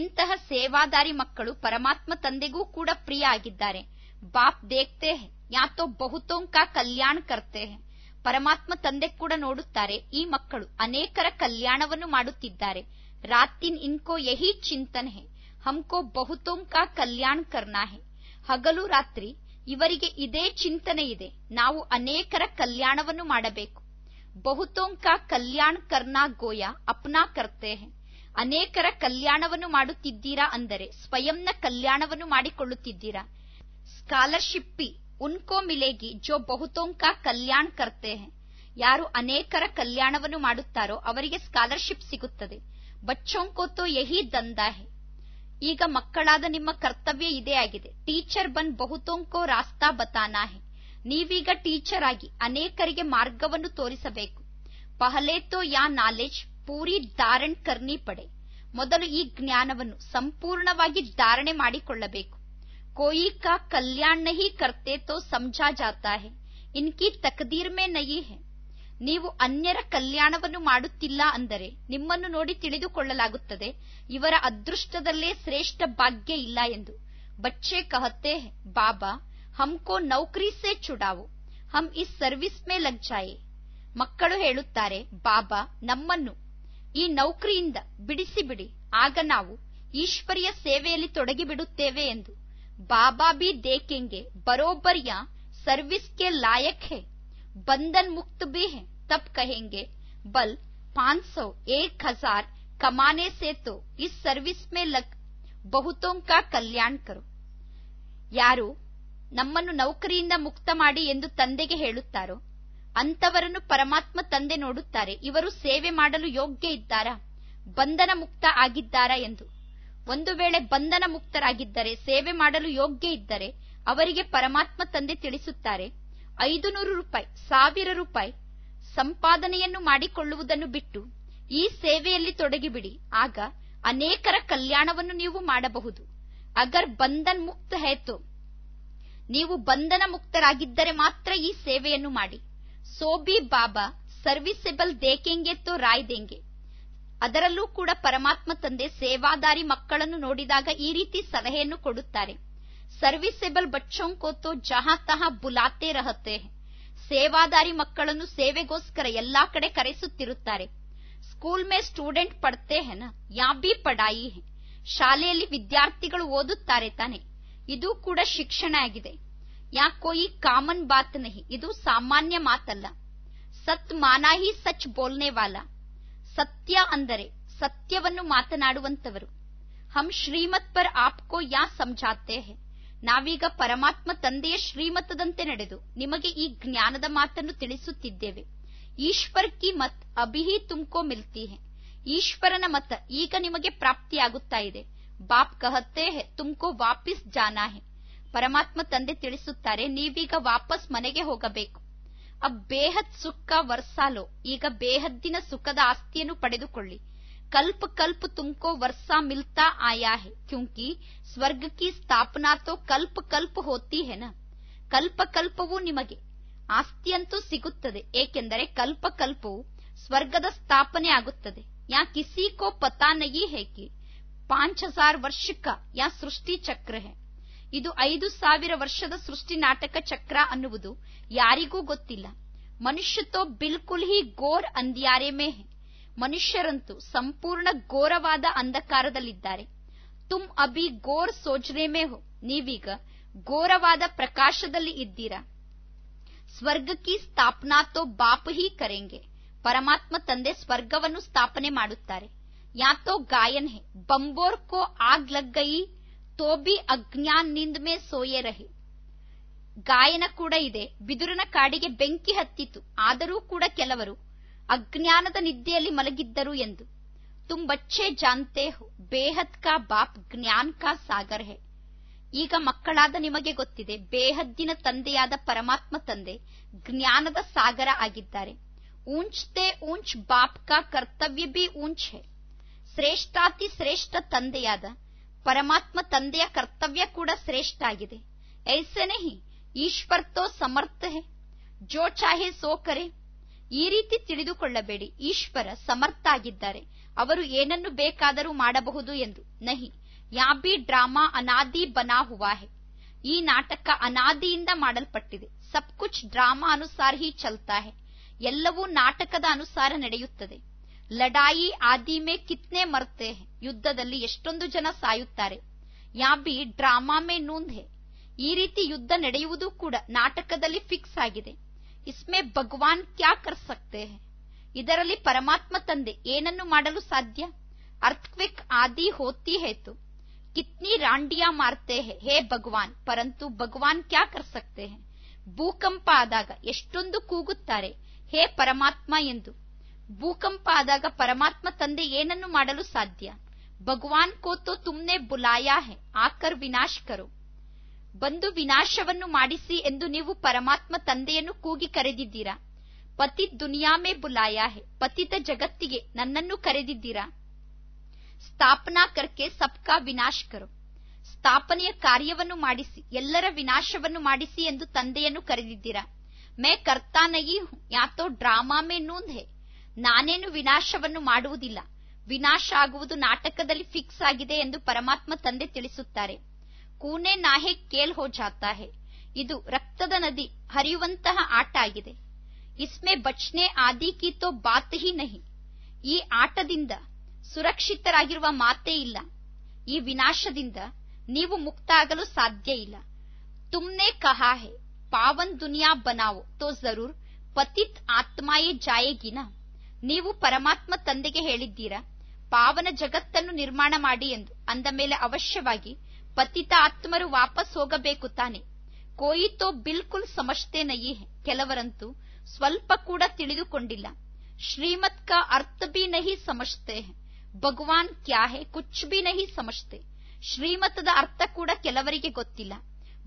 S1: ಇಂತಹ ಸೇವಾದಾರಿ ಮಕ್ಕಳು ಪರಮಾತ್ಮ ತಂದೆಗೂ ಕೂಡ ಪ್ರಿಯ ಆಗಿದ್ದಾರೆ ಬಾಪ್ ದೇಖ್ತೆ ಯಾತೋ ಬಹುತೋಂಕ ಕಲ್ಯಾಣ ಕರ್ತೆ ಪರಮಾತ್ಮ ತಂದೆ ಕೂಡ ನೋಡುತ್ತಾರೆ ಈ ಮಕ್ಕಳು ಅನೇಕರ ಕಲ್ಯಾಣವನ್ನು ಮಾಡುತ್ತಿದ್ದಾರೆ ರಾತ್ರಿ ಇನ್ಕೋ ಯಹಿ ಚಿಂತನ್ ಹೇ ಹಮ್ಕೋ ಬಹುತೋಂಕ ಕಲ್ಯಾಣ್ ಕರ್ನಾ ಹೇ ಹಗಲು ರಾತ್ರಿ ಇವರಿಗೆ ಇದೇ ಚಿಂತನೆ ಇದೆ ನಾವು ಅನೇಕರ ಕಲ್ಯಾಣವನ್ನು ಮಾಡಬೇಕು ಬಹುತೋಂಕ ಕಲ್ಯಾಣ್ ಕರ್ನಾ ಗೋಯ ಅಪ್ನಾ ಕರ್ತೆ ಹೆ ಅನೇಕರ ಕಲ್ಯಾಣವನ್ನು ಮಾಡುತ್ತಿದ್ದೀರಾ ಅಂದರೆ ಸ್ವಯಂನ ಕಲ್ಯಾಣವನ್ನು ಮಾಡಿಕೊಳ್ಳುತ್ತಿದ್ದೀರಾ ಸ್ಕಾಲರ್ಶಿಪ್ ಉನ್ಕೋ ಮಿಲೇಗಿ ಜೋ ಬಹುತೋಂಕ ಕಲ್ಯಾಣ್ ಕರ್ತೆ ಹೆ ಯಾರು ಅನೇಕರ ಕಲ್ಯಾಣವನ್ನು ಮಾಡುತ್ತಾರೋ ಅವರಿಗೆ ಸ್ಕಾಲರ್ಶಿಪ್ ಸಿಗುತ್ತದೆ ಬಚ್ಚೊಂಕೋತೋ ಯಹಿ ದಂದಾ ಹೇ ಈಗ ಮಕ್ಕಳಾದ ನಿಮ್ಮ ಕರ್ತವ್ಯ ಇದೇ ಆಗಿದೆ ಟೀಚರ್ ಬಂದ್ ಬಹುತೋಂಕೋ ರಾಸ್ತಾ ಬತಾನಾ ಹೇ ನೀವೀಗ ಟೀಚರ್ ಆಗಿ ಅನೇಕರಿಗೆ ಮಾರ್ಗವನ್ನು ತೋರಿಸಬೇಕು ಪಹಲೆ ತೋ ಯಾ ನಾಲೆಜ್ ಪೂರಿ ಧಾರಣ್ ಕರ್ನಿ ಪಡೆ ಮೊದಲು ಈ ಜ್ಞಾನವನ್ನು ಸಂಪೂರ್ಣವಾಗಿ ಧಾರಣೆ ಮಾಡಿಕೊಳ್ಳಬೇಕು ಕೋಯಿ ಕಾ ಕಲ್ಯಾಣ ನಹಿ ಕರ್ತೆ ತೋ ಸಮಜಾ ಜಾತಾ ಹೇ ಇನ್ಕಿ ತಕದೀರ್ ಮೇ ನೀವು ಅನ್ಯರ ಕಲ್ಯಾಣವನ್ನು ಮಾಡುತ್ತಿಲ್ಲ ಅಂದರೆ ನಿಮ್ಮನ್ನು ನೋಡಿ ತಿಳಿದುಕೊಳ್ಳಲಾಗುತ್ತದೆ ಇವರ ಅದೃಷ್ಟದಲ್ಲೇ ಶ್ರೇಷ್ಠ ಭಾಗ್ಯ ಇಲ್ಲ ಎಂದು ಬಚ್ಚೆ ಕಹತೆ ಬಾಬಾ ಹಮ್ಕೋ ನೌಕರಿ ಸೇ ಚುಡಾವು ಹಮ್ ಈ ಸರ್ವಿಸ್ ಮೇ ಲಗ್ ಜಾಯೆ ಮಕ್ಕಳು ಹೇಳುತ್ತಾರೆ ಬಾಬಾ ನಮ್ಮನ್ನು ಈ ನೌಕರಿಯಿಂದ ಬಿಡಿಸಿ ಬಿಡಿ ಆಗ ನಾವು ಈಶ್ವರಿಯ ಸೇವೆಯಲ್ಲಿ ತೊಡಗಿಬಿಡುತ್ತೇವೆ ಎಂದು ಬಾಬಾ ಬಿ ದೇಕೆಂಗೆ ಬರೋಬ್ಬರಿಯ ಸರ್ವಿಸ್ ಕೆ ಲಾಯಕ್ ಹೇ ಬಂಧನ್ ಮುಕ್ತ ಬಿ ಹೇ तब कहेंगे बल 500, 1000 कमाने से तो इस सर्विस में लग बहुतों का कल्याण ಕರು ಯಾರು ನಮ್ಮನ್ನು ನೌಕರಿಯಿಂದ ಮುಕ್ತ ಮಾಡಿ ಎಂದು ತಂದೆಗೆ ಹೇಳುತ್ತಾರೋ ಅಂತವರನ್ನು ಪರಮಾತ್ಮ ತಂದೆ ನೋಡುತ್ತಾರೆ ಇವರು ಸೇವೆ ಮಾಡಲು ಯೋಗ್ಯ ಇದ್ದಾರಾ ಬಂಧನ ಮುಕ್ತ ಆಗಿದ್ದಾರಾ ಎಂದು ಒಂದು ವೇಳೆ ಬಂಧನ ಮುಕ್ತರಾಗಿದ್ದರೆ ಸೇವೆ ಮಾಡಲು ಯೋಗ್ಯ ಇದ್ದರೆ ಅವರಿಗೆ ಪರಮಾತ್ಮ ತಂದೆ ತಿಳಿಸುತ್ತಾರೆ ಐದು ನೂರು ರೂಪಾಯಿ ಸಾವಿರ ರೂಪಾಯಿ ಸಂಪಾದನೆಯನ್ನು ಮಾಡಿಕೊಳ್ಳುವುದನ್ನು ಬಿಟ್ಟು ಈ ಸೇವೆಯಲ್ಲಿ ತೊಡಗಿಬಿಡಿ ಆಗ ಅನೇಕರ ಕಲ್ಯಾಣವನ್ನು ನೀವು ಮಾಡಬಹುದು ಅಗರ್ ಬಂಧನ್ ಮುಕ್ತ ಹೇತು ನೀವು ಬಂಧನ ಮುಕ್ತರಾಗಿದ್ದರೆ ಮಾತ್ರ ಈ ಸೇವೆಯನ್ನು ಮಾಡಿ ಸೋಬಿ ಬಾಬಾ ಸರ್ವಿಸೆಬಲ್ ದೇಕೆಂಗೆ ತೋ ರಾಯ್ ಅದರಲ್ಲೂ ಕೂಡ ಪರಮಾತ್ಮ ತಂದೆ ಸೇವಾದಾರಿ ಮಕ್ಕಳನ್ನು ನೋಡಿದಾಗ ಈ ರೀತಿ ಸಲಹೆಯನ್ನು ಕೊಡುತ್ತಾರೆ ಸರ್ವಿಸೆಬಲ್ ಬಚ್ಚೋಂ ಜಹಾ ತಹಾ ಬುಲಾತೆ ರಹತೆ ಸೇವಾದಾರಿ ಮಕ್ಕಳನ್ನು ಸೇವೆಗೋಸ್ಕರ ಎಲ್ಲಾ ಕಡೆ ಕರೆಸುತ್ತಿರುತ್ತಾರೆ ಸ್ಕೂಲ್ ಮೇ ಸ್ಟೂಡೆಂಟ್ ಪಡತೆ ಹೆನ ಯಾ ಬಿ ಪಡಾಯಿ ಶಾಲೆಯಲ್ಲಿ ವಿದ್ಯಾರ್ಥಿಗಳು ಓದುತ್ತಾರೆ ತಾನೆ ಇದು ಕೂಡ ಶಿಕ್ಷಣ ಆಗಿದೆ ಯಾಕೋ ಈ ಕಾಮನ್ ಬಾತ್ ನಹಿ ಇದು ಸಾಮಾನ್ಯ ಮಾತಲ್ಲ ಸತ್ ಮಾನಾಹಿ ಸಚ್ ವಾಲಾ ಸತ್ಯ ಅಂದರೆ ಸತ್ಯವನ್ನು ಮಾತನಾಡುವಂತವರು ಹಮ್ ಶ್ರೀಮತ್ ಪರ್ ಆಪ್ಕೋ ಯಾ ಸಮಜಾತೆ ಹೇ ನಾವೀಗ ಪರಮಾತ್ಮ ತಂದೆಯ ಶ್ರೀಮತದಂತೆ ನಡೆದು ನಿಮಗೆ ಈ ಜ್ಞಾನದ ಮಾತನ್ನು ತಿಳಿಸುತ್ತಿದ್ದೇವೆ ಈಶ್ವರ್ ಕಿ ಮತ್ ಅಭಿಹಿ ತುಮ್ಕೋ ಮಿಲ್ತಿ ಹೆ ಈಶ್ವರನ ಮತ ಈಗ ನಿಮಗೆ ಪ್ರಾಪ್ತಿಯಾಗುತ್ತಾ ಇದೆ ಬಾಪ್ ಕಹತ್ತೆ ತುಮ್ಕೋ ವಾಪಿಸ್ ಜಾನಾ ಹೇ ಪರಮಾತ್ಮ ತಂದೆ ತಿಳಿಸುತ್ತಾರೆ ನೀವೀಗ ವಾಪಸ್ ಮನೆಗೆ ಹೋಗಬೇಕು ಅಬ್ ಬೇಹದ್ ಸುಖ ವರ್ಸಾಲೋ ಈಗ ಬೇಹದ್ದಿನ ಸುಖದ ಆಸ್ತಿಯನ್ನು ಪಡೆದುಕೊಳ್ಳಿ कल्प कल्प तुमको वर्षा मिलता आया है क्योंकि ಸ್ವರ್ಗ ಕಿ ಸ್ಥಾಪನಾ ತೋ ಕಲ್ಪ ಕಲ್ಪ ಹೋತಿ ಹೆನ ಕಲ್ಪ ಕಲ್ಪವು ನಿಮಗೆ ಆಸ್ತಿಯಂತೂ ಸಿಗುತ್ತದೆ ಏಕೆಂದರೆ ಕಲ್ಪ ಕಲ್ಪವು ಸ್ವರ್ಗದ ಸ್ಥಾಪನೆ ಆಗುತ್ತದೆ ಯಾ ಕಿಸಿ ಕೋ ಪತಾ ನಯಿ ಹೇ ಪಾಂಚ್ ಹಜಾರ್ ವರ್ಷಕ ಯಾ ಸೃಷ್ಟಿ ಚಕ್ರ ಹೆ ಇದು ಐದು ಸಾವಿರ ವರ್ಷದ ಸೃಷ್ಟಿ ನಾಟಕ ಚಕ್ರ ಅನ್ನುವುದು ಯಾರಿಗೂ ಗೊತ್ತಿಲ್ಲ ಮನುಷ್ಯ ತೋ ಬಿಲ್ಕುಲ್ ಹಿ ಗೋರ್ ಅಂದಿಯಾರೆ ಮೇ ಹೆ ಮನುಷ್ಯರಂತೂ ಸಂಪೂರ್ಣ ಘೋರವಾದ ಅಂಧಕಾರದಲ್ಲಿದ್ದಾರೆ ತುಮ್ ಅಭಿ ಘೋರ್ ಸೋಜನೆ ಹೋ ನೀವೀಗ ಘೋರವಾದ ಪ್ರಕಾಶದಲ್ಲಿ ಇದ್ದೀರಾ ಕಿ ಸ್ಥಾಪನಾ ತೋ ಬಾಪ್ ಹಿ ಕರೆಂಗೆ ಪರಮಾತ್ಮ ತಂದೆ ಸ್ವರ್ಗವನ್ನು ಸ್ಥಾಪನೆ ಮಾಡುತ್ತಾರೆ ಯಾತೋ ಗಾಯನ್ ಹೇ ಬಂಬೋರ್ ಕೋ ಆಗ್ ಲಗ್ ತೋಬಿ ತೋ ಬಿ ಅಜ್ಞಾನ್ ನಿಂದ ಮೇ ಸೋಯೆ ರಹಿ ಗಾಯನ ಕೂಡ ಇದೆ ಬಿದುರನ ಕಾಡಿಗೆ ಬೆಂಕಿ ಹತ್ತಿತು ಆದರೂ ಕೂಡ ಕೆಲವರು ಅಜ್ಞಾನದ ನಿದ್ದೆಯಲ್ಲಿ ಮಲಗಿದ್ದರು ಎಂದು ತುಂಬಚ್ಚೆ ಬಚ್ಚೆ ಜಾನ್ತೆ ಬೇಹದ್ ಕಾ ಬಾಪ್ ಜ್ಞಾನ್ ಕಾ ಸಾಗರ್ ಹೇ ಈಗ ಮಕ್ಕಳಾದ ನಿಮಗೆ ಗೊತ್ತಿದೆ ಬೇಹದ್ದಿನ ತಂದೆಯಾದ ಪರಮಾತ್ಮ ತಂದೆ ಜ್ಞಾನದ ಸಾಗರ ಆಗಿದ್ದಾರೆ ತೇ ಉಂಚ್ ಬಾಪ್ ಕಾ ಕರ್ತವ್ಯ ಬಿ ಉಂಚ್ ಹೇ ಶ್ರೇಷ್ಠಾತಿ ಶ್ರೇಷ್ಠ ತಂದೆಯಾದ ಪರಮಾತ್ಮ ತಂದೆಯ ಕರ್ತವ್ಯ ಕೂಡ ಶ್ರೇಷ್ಠ ಆಗಿದೆ ಐಸನೇಹಿ ಹಿ ಈಶ್ವರ್ ತೋ ಸಮರ್ಥ ಹೇ ಜೋ ಚಾಹೆ ಸೋ ಕರೆ ಈ ರೀತಿ ತಿಳಿದುಕೊಳ್ಳಬೇಡಿ ಈಶ್ವರ ಸಮರ್ಥ ಆಗಿದ್ದಾರೆ ಅವರು ಏನನ್ನು ಬೇಕಾದರೂ ಮಾಡಬಹುದು ಎಂದು ನಹಿ ಯಾಬಿ ಡ್ರಾಮಾ ಅನಾದಿ ಬನಾ ಹುವಾಹೆ ಈ ನಾಟಕ ಅನಾದಿಯಿಂದ ಮಾಡಲ್ಪಟ್ಟಿದೆ ಸಬ್ ಕುಚ್ ಡ್ರಾಮಾ ಅನುಸಾರ ಹಿ ಚಲ್ತಾ ಹೆ ಎಲ್ಲವೂ ನಾಟಕದ ಅನುಸಾರ ನಡೆಯುತ್ತದೆ ಲಡಾಯಿ ಆದಿಮೆ ಕಿತ್ನೆ ಮರ್ತೆ ಯುದ್ಧದಲ್ಲಿ ಎಷ್ಟೊಂದು ಜನ ಸಾಯುತ್ತಾರೆ ಯಾಬಿ ಡ್ರಾಮಾ ಮೇ ನೂಂದ್ ಹೆ ಈ ರೀತಿ ಯುದ್ಧ ನಡೆಯುವುದು ಕೂಡ ನಾಟಕದಲ್ಲಿ ಫಿಕ್ಸ್ ಆಗಿದೆ ಇಸ್ಮೆ ಭಗವಾನ್ ಕ್ಯಾ ಕರ್ ಸಕ್ತೆ ಇದರಲ್ಲಿ ಪರಮಾತ್ಮ ತಂದೆ ಏನನ್ನು ಮಾಡಲು ಸಾಧ್ಯ ಅರ್ಥಕ್ವಿಕ್ ಆದಿ ಹೋತಿ ಹೇತು ಕಿತ್ನಿ ರಾಂಡಿಯಾ ಮಾರ್ತೆ ಹೇ ಭಗವಾನ್ ಪರಂತು ಭಗವಾನ್ ಕ್ಯಾ ಕರ್ ಸಕ್ತೆ ಭೂಕಂಪ ಆದಾಗ ಎಷ್ಟೊಂದು ಕೂಗುತ್ತಾರೆ ಹೇ ಪರಮಾತ್ಮ ಎಂದು ಭೂಕಂಪ ಆದಾಗ ಪರಮಾತ್ಮ ತಂದೆ ಏನನ್ನು ಮಾಡಲು ಸಾಧ್ಯ ಭಗವಾನ್ ಕೋತೋ ತುಮ್ನೆ ಬುಲಾಯಾ ಹೇ ಆಕರ್ ವಿನಾಶ್ ಕರೋ ಬಂದು ವಿನಾಶವನ್ನು ಮಾಡಿಸಿ ಎಂದು ನೀವು ಪರಮಾತ್ಮ ತಂದೆಯನ್ನು ಕೂಗಿ ಕರೆದಿದ್ದೀರಾ ಪತಿ ಮೇ ಬುಲಾಯಾ ಹೆ ಪತಿತ ಜಗತ್ತಿಗೆ ನನ್ನನ್ನು ಕರೆದಿದ್ದೀರಾ ಸ್ಥಾಪನಾ ಕರ್ಕೆ ಸಬ್ಕಾ ವಿನಾಶ್ ಕರು ಸ್ಥಾಪನೆಯ ಕಾರ್ಯವನ್ನು ಮಾಡಿಸಿ ಎಲ್ಲರ ವಿನಾಶವನ್ನು ಮಾಡಿಸಿ ಎಂದು ತಂದೆಯನ್ನು ಕರೆದಿದ್ದೀರಾ ಮೇ ಕರ್ತಾನಯಿ ಯಾತೋ ಡ್ರಾಮಾ ಮೇ ನೂಂದ್ ಹೆ ನಾನೇನು ವಿನಾಶವನ್ನು ಮಾಡುವುದಿಲ್ಲ ವಿನಾಶ ಆಗುವುದು ನಾಟಕದಲ್ಲಿ ಫಿಕ್ಸ್ ಆಗಿದೆ ಎಂದು ಪರಮಾತ್ಮ ತಂದೆ ತಿಳಿಸುತ್ತಾರೆ ಕೂನೆ ನಾಹೆ ಕೇಲ್ ಹೋ ಜಾತಾ ಹೇ ಇದು ರಕ್ತದ ನದಿ ಹರಿಯುವಂತಹ ಆಟ ಆಗಿದೆ ಇಸ್ಮೆ ಬಚ್ನೆ ಆದಿ ಕಿ ಬಾತ್ ಹಿ ನಹಿ ಈ ಆಟದಿಂದ ಸುರಕ್ಷಿತರಾಗಿರುವ ಮಾತೇ ಇಲ್ಲ ಈ ವಿನಾಶದಿಂದ ನೀವು ಮುಕ್ತ ಆಗಲು ಸಾಧ್ಯ ಇಲ್ಲ ತುಮ್ನೆ ಕಹಾ ಹೇ ಪಾವನ್ ದುನಿಯಾ ಬನಾವೋ ತೋ ಜರೂರ್ ಪತಿತ್ ಆತ್ಮಾಯೇ ಜಾಯೇಗಿನ ನೀವು ಪರಮಾತ್ಮ ತಂದೆಗೆ ಹೇಳಿದ್ದೀರಾ ಪಾವನ ಜಗತ್ತನ್ನು ನಿರ್ಮಾಣ ಮಾಡಿ ಎಂದು ಅಂದ ಮೇಲೆ ಅವಶ್ಯವಾಗಿ ಪತಿತ ಆತ್ಮರು ವಾಪಸ್ ಹೋಗಬೇಕು ತಾನೆ ಕೋಯಿತೋ ತೋ ಬಿಲ್ಕುಲ್ ಸಮಜ್ತೆ ನಯಿ ಕೆಲವರಂತೂ ಸ್ವಲ್ಪ ಕೂಡ ತಿಳಿದುಕೊಂಡಿಲ್ಲ ಶ್ರೀಮತ್ ಕಾ ಅರ್ಥ ಬಿ ನಹಿ ಸಮಜ್ತೆ ಭಗವಾನ್ ಕ್ಯಾ ಹೇ ಕುಚ್ ಬಿ ನಹಿ ಶ್ರೀಮತದ ಅರ್ಥ ಕೂಡ ಕೆಲವರಿಗೆ ಗೊತ್ತಿಲ್ಲ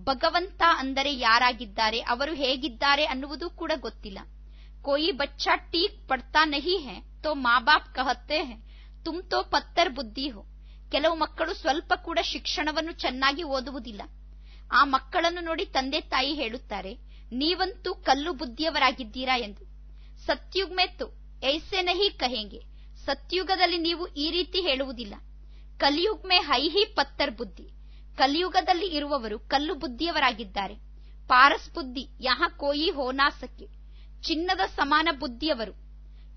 S1: ಭಗವಂತ ಅಂದರೆ ಯಾರಾಗಿದ್ದಾರೆ ಅವರು ಹೇಗಿದ್ದಾರೆ ಅನ್ನುವುದು ಕೂಡ ಗೊತ್ತಿಲ್ಲ ಕೋಯಿ ಬಚ್ಚಾ ಟೀಕ್ ಪಡ್ತಾ ನಹಿ ಹೇ ತೋ ಮಾ ಬಾಪ್ ಕಹತ್ತೆ ಹೇ ತುಮ್ ತೋ ಪತ್ತರ್ ಬುದ್ಧಿ ಹೋ ಕೆಲವು ಮಕ್ಕಳು ಸ್ವಲ್ಪ ಕೂಡ ಶಿಕ್ಷಣವನ್ನು ಚೆನ್ನಾಗಿ ಓದುವುದಿಲ್ಲ ಆ ಮಕ್ಕಳನ್ನು ನೋಡಿ ತಂದೆ ತಾಯಿ ಹೇಳುತ್ತಾರೆ ನೀವಂತೂ ಕಲ್ಲು ಬುದ್ಧಿಯವರಾಗಿದ್ದೀರಾ ಎಂದು ಸತ್ಯುಗ್ಮೆತ್ತು ಏಸೆ ನಹಿ ಕಹೆಂಗೆ ಸತ್ಯುಗದಲ್ಲಿ ನೀವು ಈ ರೀತಿ ಹೇಳುವುದಿಲ್ಲ ಕಲಿಯುಗ್ಮೆ ಹೈಹಿ ಪತ್ತರ್ ಬುದ್ಧಿ ಕಲಿಯುಗದಲ್ಲಿ ಇರುವವರು ಕಲ್ಲು ಬುದ್ಧಿಯವರಾಗಿದ್ದಾರೆ ಪಾರಸ್ ಬುದ್ಧಿ ಯಹ ಕೋಯಿ ಹೋನಾಸಕ್ಕೆ ಚಿನ್ನದ ಸಮಾನ ಬುದ್ಧಿಯವರು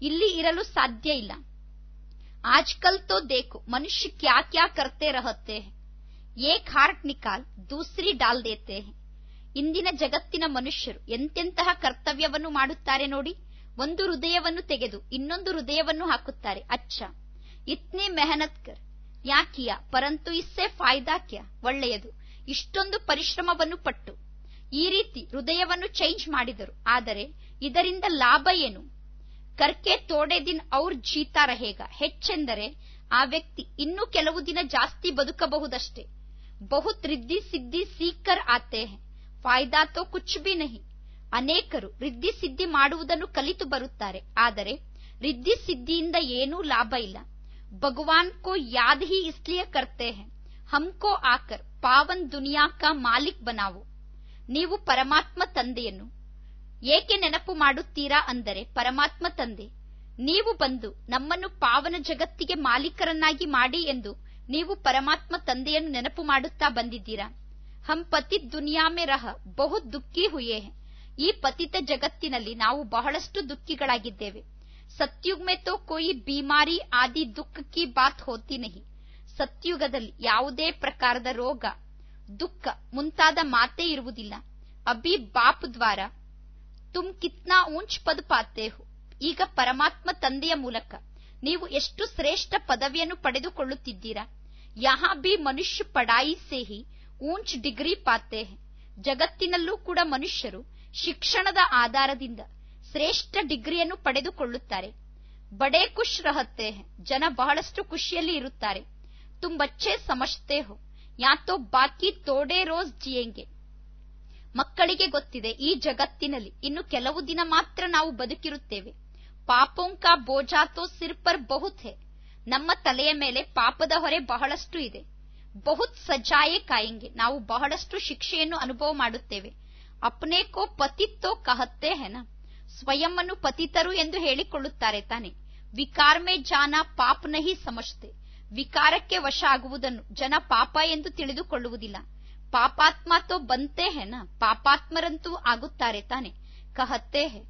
S1: ಇಲ್ಲಿ ಇರಲು ಸಾಧ್ಯ ಇಲ್ಲ आजकल तो देखो मनुष्य क्या क्या करते रहते हैं एक हार्ट निकाल दूसरी डाल देते हैं ಇಂದಿನ ಜಗತ್ತಿನ ಮನುಷ್ಯರು ಎಂತೆಂತಹ ಕರ್ತವ್ಯವನ್ನು ಮಾಡುತ್ತಾರೆ ನೋಡಿ ಒಂದು ಹೃದಯವನ್ನು ತೆಗೆದು ಇನ್ನೊಂದು ಹೃದಯವನ್ನು ಹಾಕುತ್ತಾರೆ ಅಚ್ಚ ಇತ್ನೆ ಮೆಹನತ್ ಕರ್ ಯಾಕಿಯ ಪರಂತು ಇಸ್ಸೆ ಫಾಯ್ದಾ ಕ್ಯಾ ಒಳ್ಳೆಯದು ಇಷ್ಟೊಂದು ಪರಿಶ್ರಮವನ್ನು ಪಟ್ಟು ಈ ರೀತಿ ಹೃದಯವನ್ನು ಚೇಂಜ್ ಮಾಡಿದರು ಆದರೆ ಇದರಿಂದ ಲಾಭ ಏನು ಕರ್ಕೆ ತೋಡೆ ದಿನ್ ಅವ್ರ ಜೀತಾ ರಹೇಗ ಹೆಚ್ಚೆಂದರೆ ಆ ವ್ಯಕ್ತಿ ಇನ್ನೂ ಕೆಲವು ದಿನ ಜಾಸ್ತಿ ಬದುಕಬಹುದಷ್ಟೇ ಬಹುತ್ ರಿದ್ದಿ ಸಿದ್ಧಿ ಸೀಕರ್ ಆತೆ ಫಾಯ್ದಾ ತೋ ಕುಚ್ ಬಿ ನಹಿ ಅನೇಕರು ರಿದ್ದಿ ಸಿದ್ಧಿ ಮಾಡುವುದನ್ನು ಕಲಿತು ಬರುತ್ತಾರೆ ಆದರೆ ರಿದ್ದಿ ಸಿದ್ಧಿಯಿಂದ ಏನೂ ಲಾಭ ಇಲ್ಲ ಭಗವಾನ್ ಕೋ ಯಾದ ಹಿ ಇಸ್ಲಿಯ ಕರ್ತೆ ಹೆ ಹಮ್ಕೋ ಆಕರ್ ಪಾವನ್ ದುನಿಯಾ ಕಾ ಮಾಲಿಕ್ ಬನಾವೋ ನೀವು ಪರಮಾತ್ಮ ತಂದೆಯನ್ನು ಏಕೆ ನೆನಪು ಮಾಡುತ್ತೀರಾ ಅಂದರೆ ಪರಮಾತ್ಮ ತಂದೆ ನೀವು ಬಂದು ನಮ್ಮನ್ನು ಪಾವನ ಜಗತ್ತಿಗೆ ಮಾಲೀಕರನ್ನಾಗಿ ಮಾಡಿ ಎಂದು ನೀವು ಪರಮಾತ್ಮ ತಂದೆಯನ್ನು ನೆನಪು ಮಾಡುತ್ತಾ ಬಂದಿದ್ದೀರಾ ಹಂ ಪತಿ ದುನಿಯಾ ರಹ ಬಹು ದುಃಖಿ ಹುಯೇ ಈ ಪತಿತ ಜಗತ್ತಿನಲ್ಲಿ ನಾವು ಬಹಳಷ್ಟು ದುಃಖಿಗಳಾಗಿದ್ದೇವೆ ಸತ್ಯುಗ್ಮೆ ತೋ ಕೊಯಿ ಬಿಮಾರಿ ಆದಿ ದುಃಖ ಕಿ ಬಾತ್ ಹೋತಿ ನಹಿ ಸತ್ಯುಗದಲ್ಲಿ ಯಾವುದೇ ಪ್ರಕಾರದ ರೋಗ ದುಃಖ ಮುಂತಾದ ಮಾತೇ ಇರುವುದಿಲ್ಲ ಅಭಿ ಬಾಪ್ ದ್ವಾರ ತುಮ್ ಕಿತ್ನಾ ಉಂಚ್ ಪದ ಪಾತೆ ಈಗ ಪರಮಾತ್ಮ ತಂದೆಯ ಮೂಲಕ ನೀವು ಎಷ್ಟು ಶ್ರೇಷ್ಠ ಪದವಿಯನ್ನು ಪಡೆದುಕೊಳ್ಳುತ್ತಿದ್ದೀರಾ ಯಹಾ ಬಿ ಮನುಷ್ಯ ಪಡಾಯಿ ಸೇಹಿ ಊಂಚ್ ಡಿಗ್ರಿ ಪಾತೆ ಜಗತ್ತಿನಲ್ಲೂ ಕೂಡ ಮನುಷ್ಯರು ಶಿಕ್ಷಣದ ಆಧಾರದಿಂದ ಶ್ರೇಷ್ಠ ಡಿಗ್ರಿಯನ್ನು ಪಡೆದುಕೊಳ್ಳುತ್ತಾರೆ ಬಡೇ ಖುಷ್ ರಹತ್ತೆ ಜನ ಬಹಳಷ್ಟು ಖುಷಿಯಲ್ಲಿ ಇರುತ್ತಾರೆ ತುಂಬಚ್ಚೆ ಸಮಜ್ತೆ ಹೋ ಯಾ ತೋ ಬಾಕಿ ತೋಡೆ ರೋಸ್ ಜಿಯೆಂಗೆ ಮಕ್ಕಳಿಗೆ ಗೊತ್ತಿದೆ ಈ ಜಗತ್ತಿನಲ್ಲಿ ಇನ್ನು ಕೆಲವು ದಿನ ಮಾತ್ರ ನಾವು ಬದುಕಿರುತ್ತೇವೆ ಪಾಪೋಂಕ ಬೋಜಾತೋ ಸಿರ್ಪರ್ ಬಹುತ್ ಹೇ ನಮ್ಮ ತಲೆಯ ಮೇಲೆ ಪಾಪದ ಹೊರೆ ಬಹಳಷ್ಟು ಇದೆ ಬಹುತ್ ಸಜಾಯೆ ಕಾಯಂಗೆ ನಾವು ಬಹಳಷ್ಟು ಶಿಕ್ಷೆಯನ್ನು ಅನುಭವ ಮಾಡುತ್ತೇವೆ ಅಪ್ನೆ ಕೋ ಪತಿತ್ತೋ ಕಹತ್ತೆ ಹೆನ ಸ್ವಯಂ ಪತಿತರು ಎಂದು ಹೇಳಿಕೊಳ್ಳುತ್ತಾರೆ ತಾನೆ ವಿಕಾರ್ಮೆ ಜಾನ ಪಾಪ್ ನಹಿ ಸಮಜ್ತೆ ವಿಕಾರಕ್ಕೆ ವಶ ಆಗುವುದನ್ನು ಜನ ಪಾಪ ಎಂದು ತಿಳಿದುಕೊಳ್ಳುವುದಿಲ್ಲ ಪಾಪಾತ್ಮ ತೋ ಬಂತೆ ಹೇ ನ ಪಾಪಾತ್ಮರಂತೂ ಆಗುತ್ತಾರೆ ತಾನೆ ಕಹತ್ತೆ ಹೇ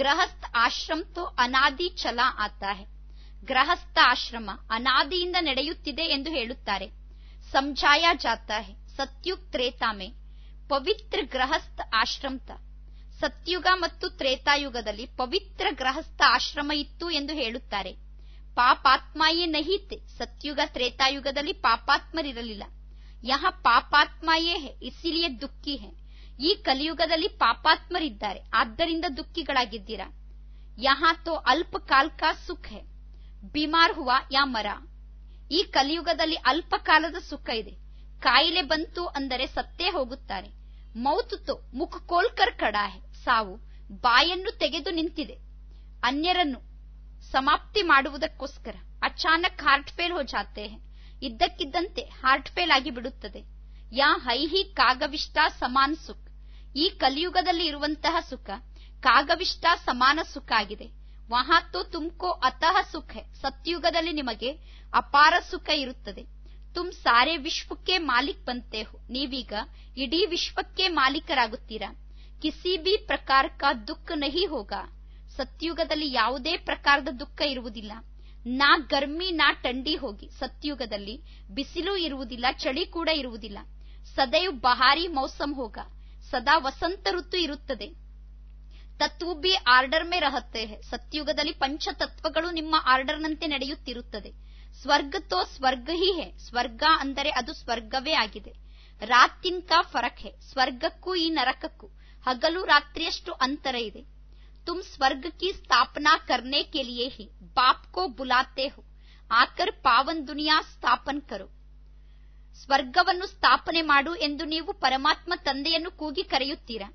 S1: ಗೃಹಸ್ಥ ಆಶ್ರಮ ತೋ ಅನಾದಿ ಚಲ ಆತಾ ಹೇ ಗೃಹಸ್ಥ ಆಶ್ರಮ ಅನಾದಿಯಿಂದ ನಡೆಯುತ್ತಿದೆ ಎಂದು ಹೇಳುತ್ತಾರೆ ಸಂಜಾಯ ಜಾತಾ ಹೇ ಸತ್ಯುಗ್ ತ್ರೇತಾಮೆ ಪವಿತ್ರ ಗೃಹಸ್ಥ ಆಶ್ರಮ ತ ಸತ್ಯುಗ ಮತ್ತು ತ್ರೇತಾಯುಗದಲ್ಲಿ ಪವಿತ್ರ ಗೃಹಸ್ಥ ಆಶ್ರಮ ಇತ್ತು ಎಂದು ಹೇಳುತ್ತಾರೆ ಪಾಪಾತ್ಮಯೇ ನಹಿತೆ ಸತ್ಯುಗ ತ್ರೇತಾಯುಗದಲ್ಲಿ ಪಾಪಾತ್ಮರಿರಲಿಲ್ಲ ಯಹ ಪಾಪಾತ್ಮಯೇ ಇಸಿಲಿಯ ದುಃಖಿ ಹೇ ಈ ಕಲಿಯುಗದಲ್ಲಿ ಪಾಪಾತ್ಮರಿದ್ದಾರೆ ಆದ್ದರಿಂದ ದುಃಖಿಗಳಾಗಿದ್ದೀರಾ ಯಹ ತೋ ಅಲ್ಪ ಕಾಲ್ಕ ಸುಖ ಹೇ ಬಿಮಾರ್ ಹುವಾ ಯಾ ಮರ ಈ ಕಲಿಯುಗದಲ್ಲಿ ಅಲ್ಪ ಕಾಲದ ಸುಖ ಇದೆ ಕಾಯಿಲೆ ಬಂತು ಅಂದರೆ ಸತ್ತೇ ಹೋಗುತ್ತಾರೆ ಮೌತು ತೋ ಮುಖ ಕೋಲ್ಕರ್ ಕಡಾ ಹೇ ಸಾವು ಬಾಯನ್ನು ತೆಗೆದು ನಿಂತಿದೆ ಅನ್ಯರನ್ನು ಸಮಾಪ್ತಿ ಮಾಡುವುದಕ್ಕೋಸ್ಕರ ಅಚಾನಕ್ ಹಾರ್ಟ್ ಫೇಲ್ ಹೋ ಜಾತೆ ಹೇ ಇದ್ದಕ್ಕಿದ್ದಂತೆ ಹಾರ್ಟ್ ಫೇಲ್ ಆಗಿ ಬಿಡುತ್ತದೆ ಯಾ ಹೈಹಿ ಕಾಗವಿಷ್ಟ ಸಮಾನ ಸುಖ ಈ ಕಲಿಯುಗದಲ್ಲಿ ಇರುವಂತಹ ಸುಖ ಕಾಗವಿಷ್ಟ ಸಮಾನ ಸುಖ ಆಗಿದೆ ವಹಾತು ತುಮ್ಕೋ ಅತಃ ಸುಖ ಸತ್ಯುಗದಲ್ಲಿ ನಿಮಗೆ ಅಪಾರ ಸುಖ ಇರುತ್ತದೆ ತುಮ್ ಸಾರೆ ವಿಶ್ವಕ್ಕೆ ಮಾಲಿಕ್ ಬಂತೆ ನೀವೀಗ ಇಡೀ ವಿಶ್ವಕ್ಕೆ ಮಾಲೀಕರಾಗುತ್ತೀರಾ ಕಿಸಿ ಬಿ ಪ್ರಕಾರ ದುಃಖ ನಹಿ ಹೋಗ ಸತ್ಯುಗದಲ್ಲಿ ಯಾವುದೇ ಪ್ರಕಾರದ ದುಃಖ ಇರುವುದಿಲ್ಲ ನಾ ಗರ್ಮಿ ನಾ ಟಂಡಿ ಹೋಗಿ ಸತ್ಯುಗದಲ್ಲಿ ಬಿಸಿಲು ಇರುವುದಿಲ್ಲ ಚಳಿ ಕೂಡ ಇರುವುದಿಲ್ಲ ಸದೈವ್ ಬಹಾರಿ ಮೌಸಮ್ ಹೋಗ ಸದಾ ವಸಂತ ಋತು ಇರುತ್ತದೆ ತತ್ವ ಬಿ ಆರ್ಡರ್ ಮೇ ರಹತ್ತೆ ಸತ್ಯುಗದಲ್ಲಿ ಪಂಚ ತತ್ವಗಳು ನಿಮ್ಮ ಆರ್ಡರ್ನಂತೆ ನಡೆಯುತ್ತಿರುತ್ತದೆ ಸ್ವರ್ಗ ತೋ ಸ್ವರ್ಗ ಹಿ ಹೇ ಸ್ವರ್ಗ ಅಂದರೆ ಅದು ಸ್ವರ್ಗವೇ ಆಗಿದೆ ರಾತಿನ್ ಫರಕ್ ಹೇ ಸ್ವರ್ಗಕ್ಕೂ ಈ ನರಕಕ್ಕೂ ಹಗಲು ರಾತ್ರಿಯಷ್ಟು ಅಂತರ ಇದೆ तुम स्वर्ग की स्थापना करने के लिए ही बाप को बुलाते हो आकर पावन दुनिया ಸ್ಥಾಪನ್ करो ಸ್ವರ್ಗವನ್ನು ಸ್ಥಾಪನೆ ಮಾಡು ಎಂದು ನೀವು ಪರಮಾತ್ಮ ತಂದೆಯನ್ನು ಕೂಗಿ ಕರೆಯುತ್ತೀರಾ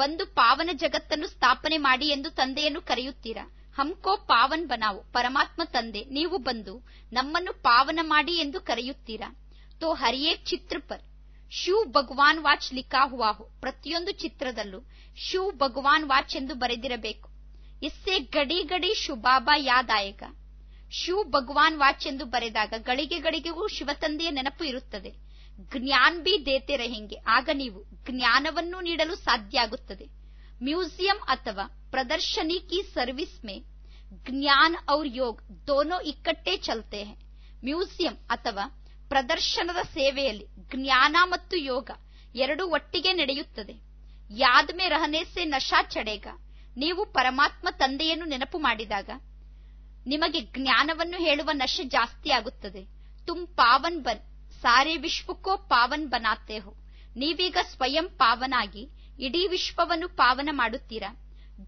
S1: ಬಂದು ಪಾವನ ಜಗತ್ತನ್ನು ಸ್ಥಾಪನೆ ಮಾಡಿ ಎಂದು ತಂದೆಯನ್ನು ಕರೆಯುತ್ತೀರಾ ಹಮ್ಕೋ ಪಾವನ್ ಬನಾವು ಪರಮಾತ್ಮ ತಂದೆ ನೀವು ಬಂದು ನಮ್ಮನ್ನು ಪಾವನ ಮಾಡಿ ಎಂದು ಕರೆಯುತ್ತೀರಾ ತೋ ಹರಿಯೇ ಚಿತ್ರಪರ್ ಶಿವ್ ಭಗವಾನ್ ವಾಚ್ ಲಿಖಾ ಹುವಾ ಹೋ ಪ್ರತಿಯೊಂದು ಚಿತ್ರದಲ್ಲೂ ಶಿವ್ ಭಗವಾನ್ ವಾಚ್ ಎಂದು ಬರೆದಿರಬೇಕು ಇಸ್ಸೆ ಗಡಿ ಗಡಿ ಶುಭಾಬಾ ಯಾದಾಯಕ ಶಿವ್ ಭಗವಾನ್ ವಾಚ್ ಎಂದು ಬರೆದಾಗ ಗಳಿಗೆ ಗಳಿಗೆಗೂ ಶಿವತಂದೆಯ ನೆನಪು ಇರುತ್ತದೆ ಜ್ಞಾನ್ ಬಿ ದೇತೆ ರಹೆಂಗೆ ಆಗ ನೀವು ಜ್ಞಾನವನ್ನು ನೀಡಲು ಸಾಧ್ಯ ಆಗುತ್ತದೆ ಮ್ಯೂಸಿಯಂ ಅಥವಾ ಪ್ರದರ್ಶನಿ ಕಿ ಸರ್ವಿಸ್ ಮೇ ಜ್ಞಾನ್ ಔರ್ ಯೋಗ ದೋನೋ ಇಕ್ಕಟ್ಟೆ ಚಲತೆ ಮ್ಯೂಸಿಯಂ ಅಥವಾ ಪ್ರದರ್ಶನದ ಸೇವೆಯಲ್ಲಿ ಜ್ಞಾನ ಮತ್ತು ಯೋಗ ಎರಡೂ ಒಟ್ಟಿಗೆ ನಡೆಯುತ್ತದೆ ಯಾದ್ಮೆ ರಹನೇಸೆ ನಶಾ ಚಡೇಗ ನೀವು ಪರಮಾತ್ಮ ತಂದೆಯನ್ನು ನೆನಪು ಮಾಡಿದಾಗ ನಿಮಗೆ ಜ್ಞಾನವನ್ನು ಹೇಳುವ ನಶೆ ಜಾಸ್ತಿ ಆಗುತ್ತದೆ ತುಮ್ ಪಾವನ್ ಬನ್ ಸಾರೆ ವಿಶ್ವಕ್ಕೋ ಪಾವನ್ ಬನಾತೆ ಹೋ ನೀವೀಗ ಸ್ವಯಂ ಪಾವನಾಗಿ ಇಡೀ ವಿಶ್ವವನ್ನು ಪಾವನ ಮಾಡುತ್ತೀರಾ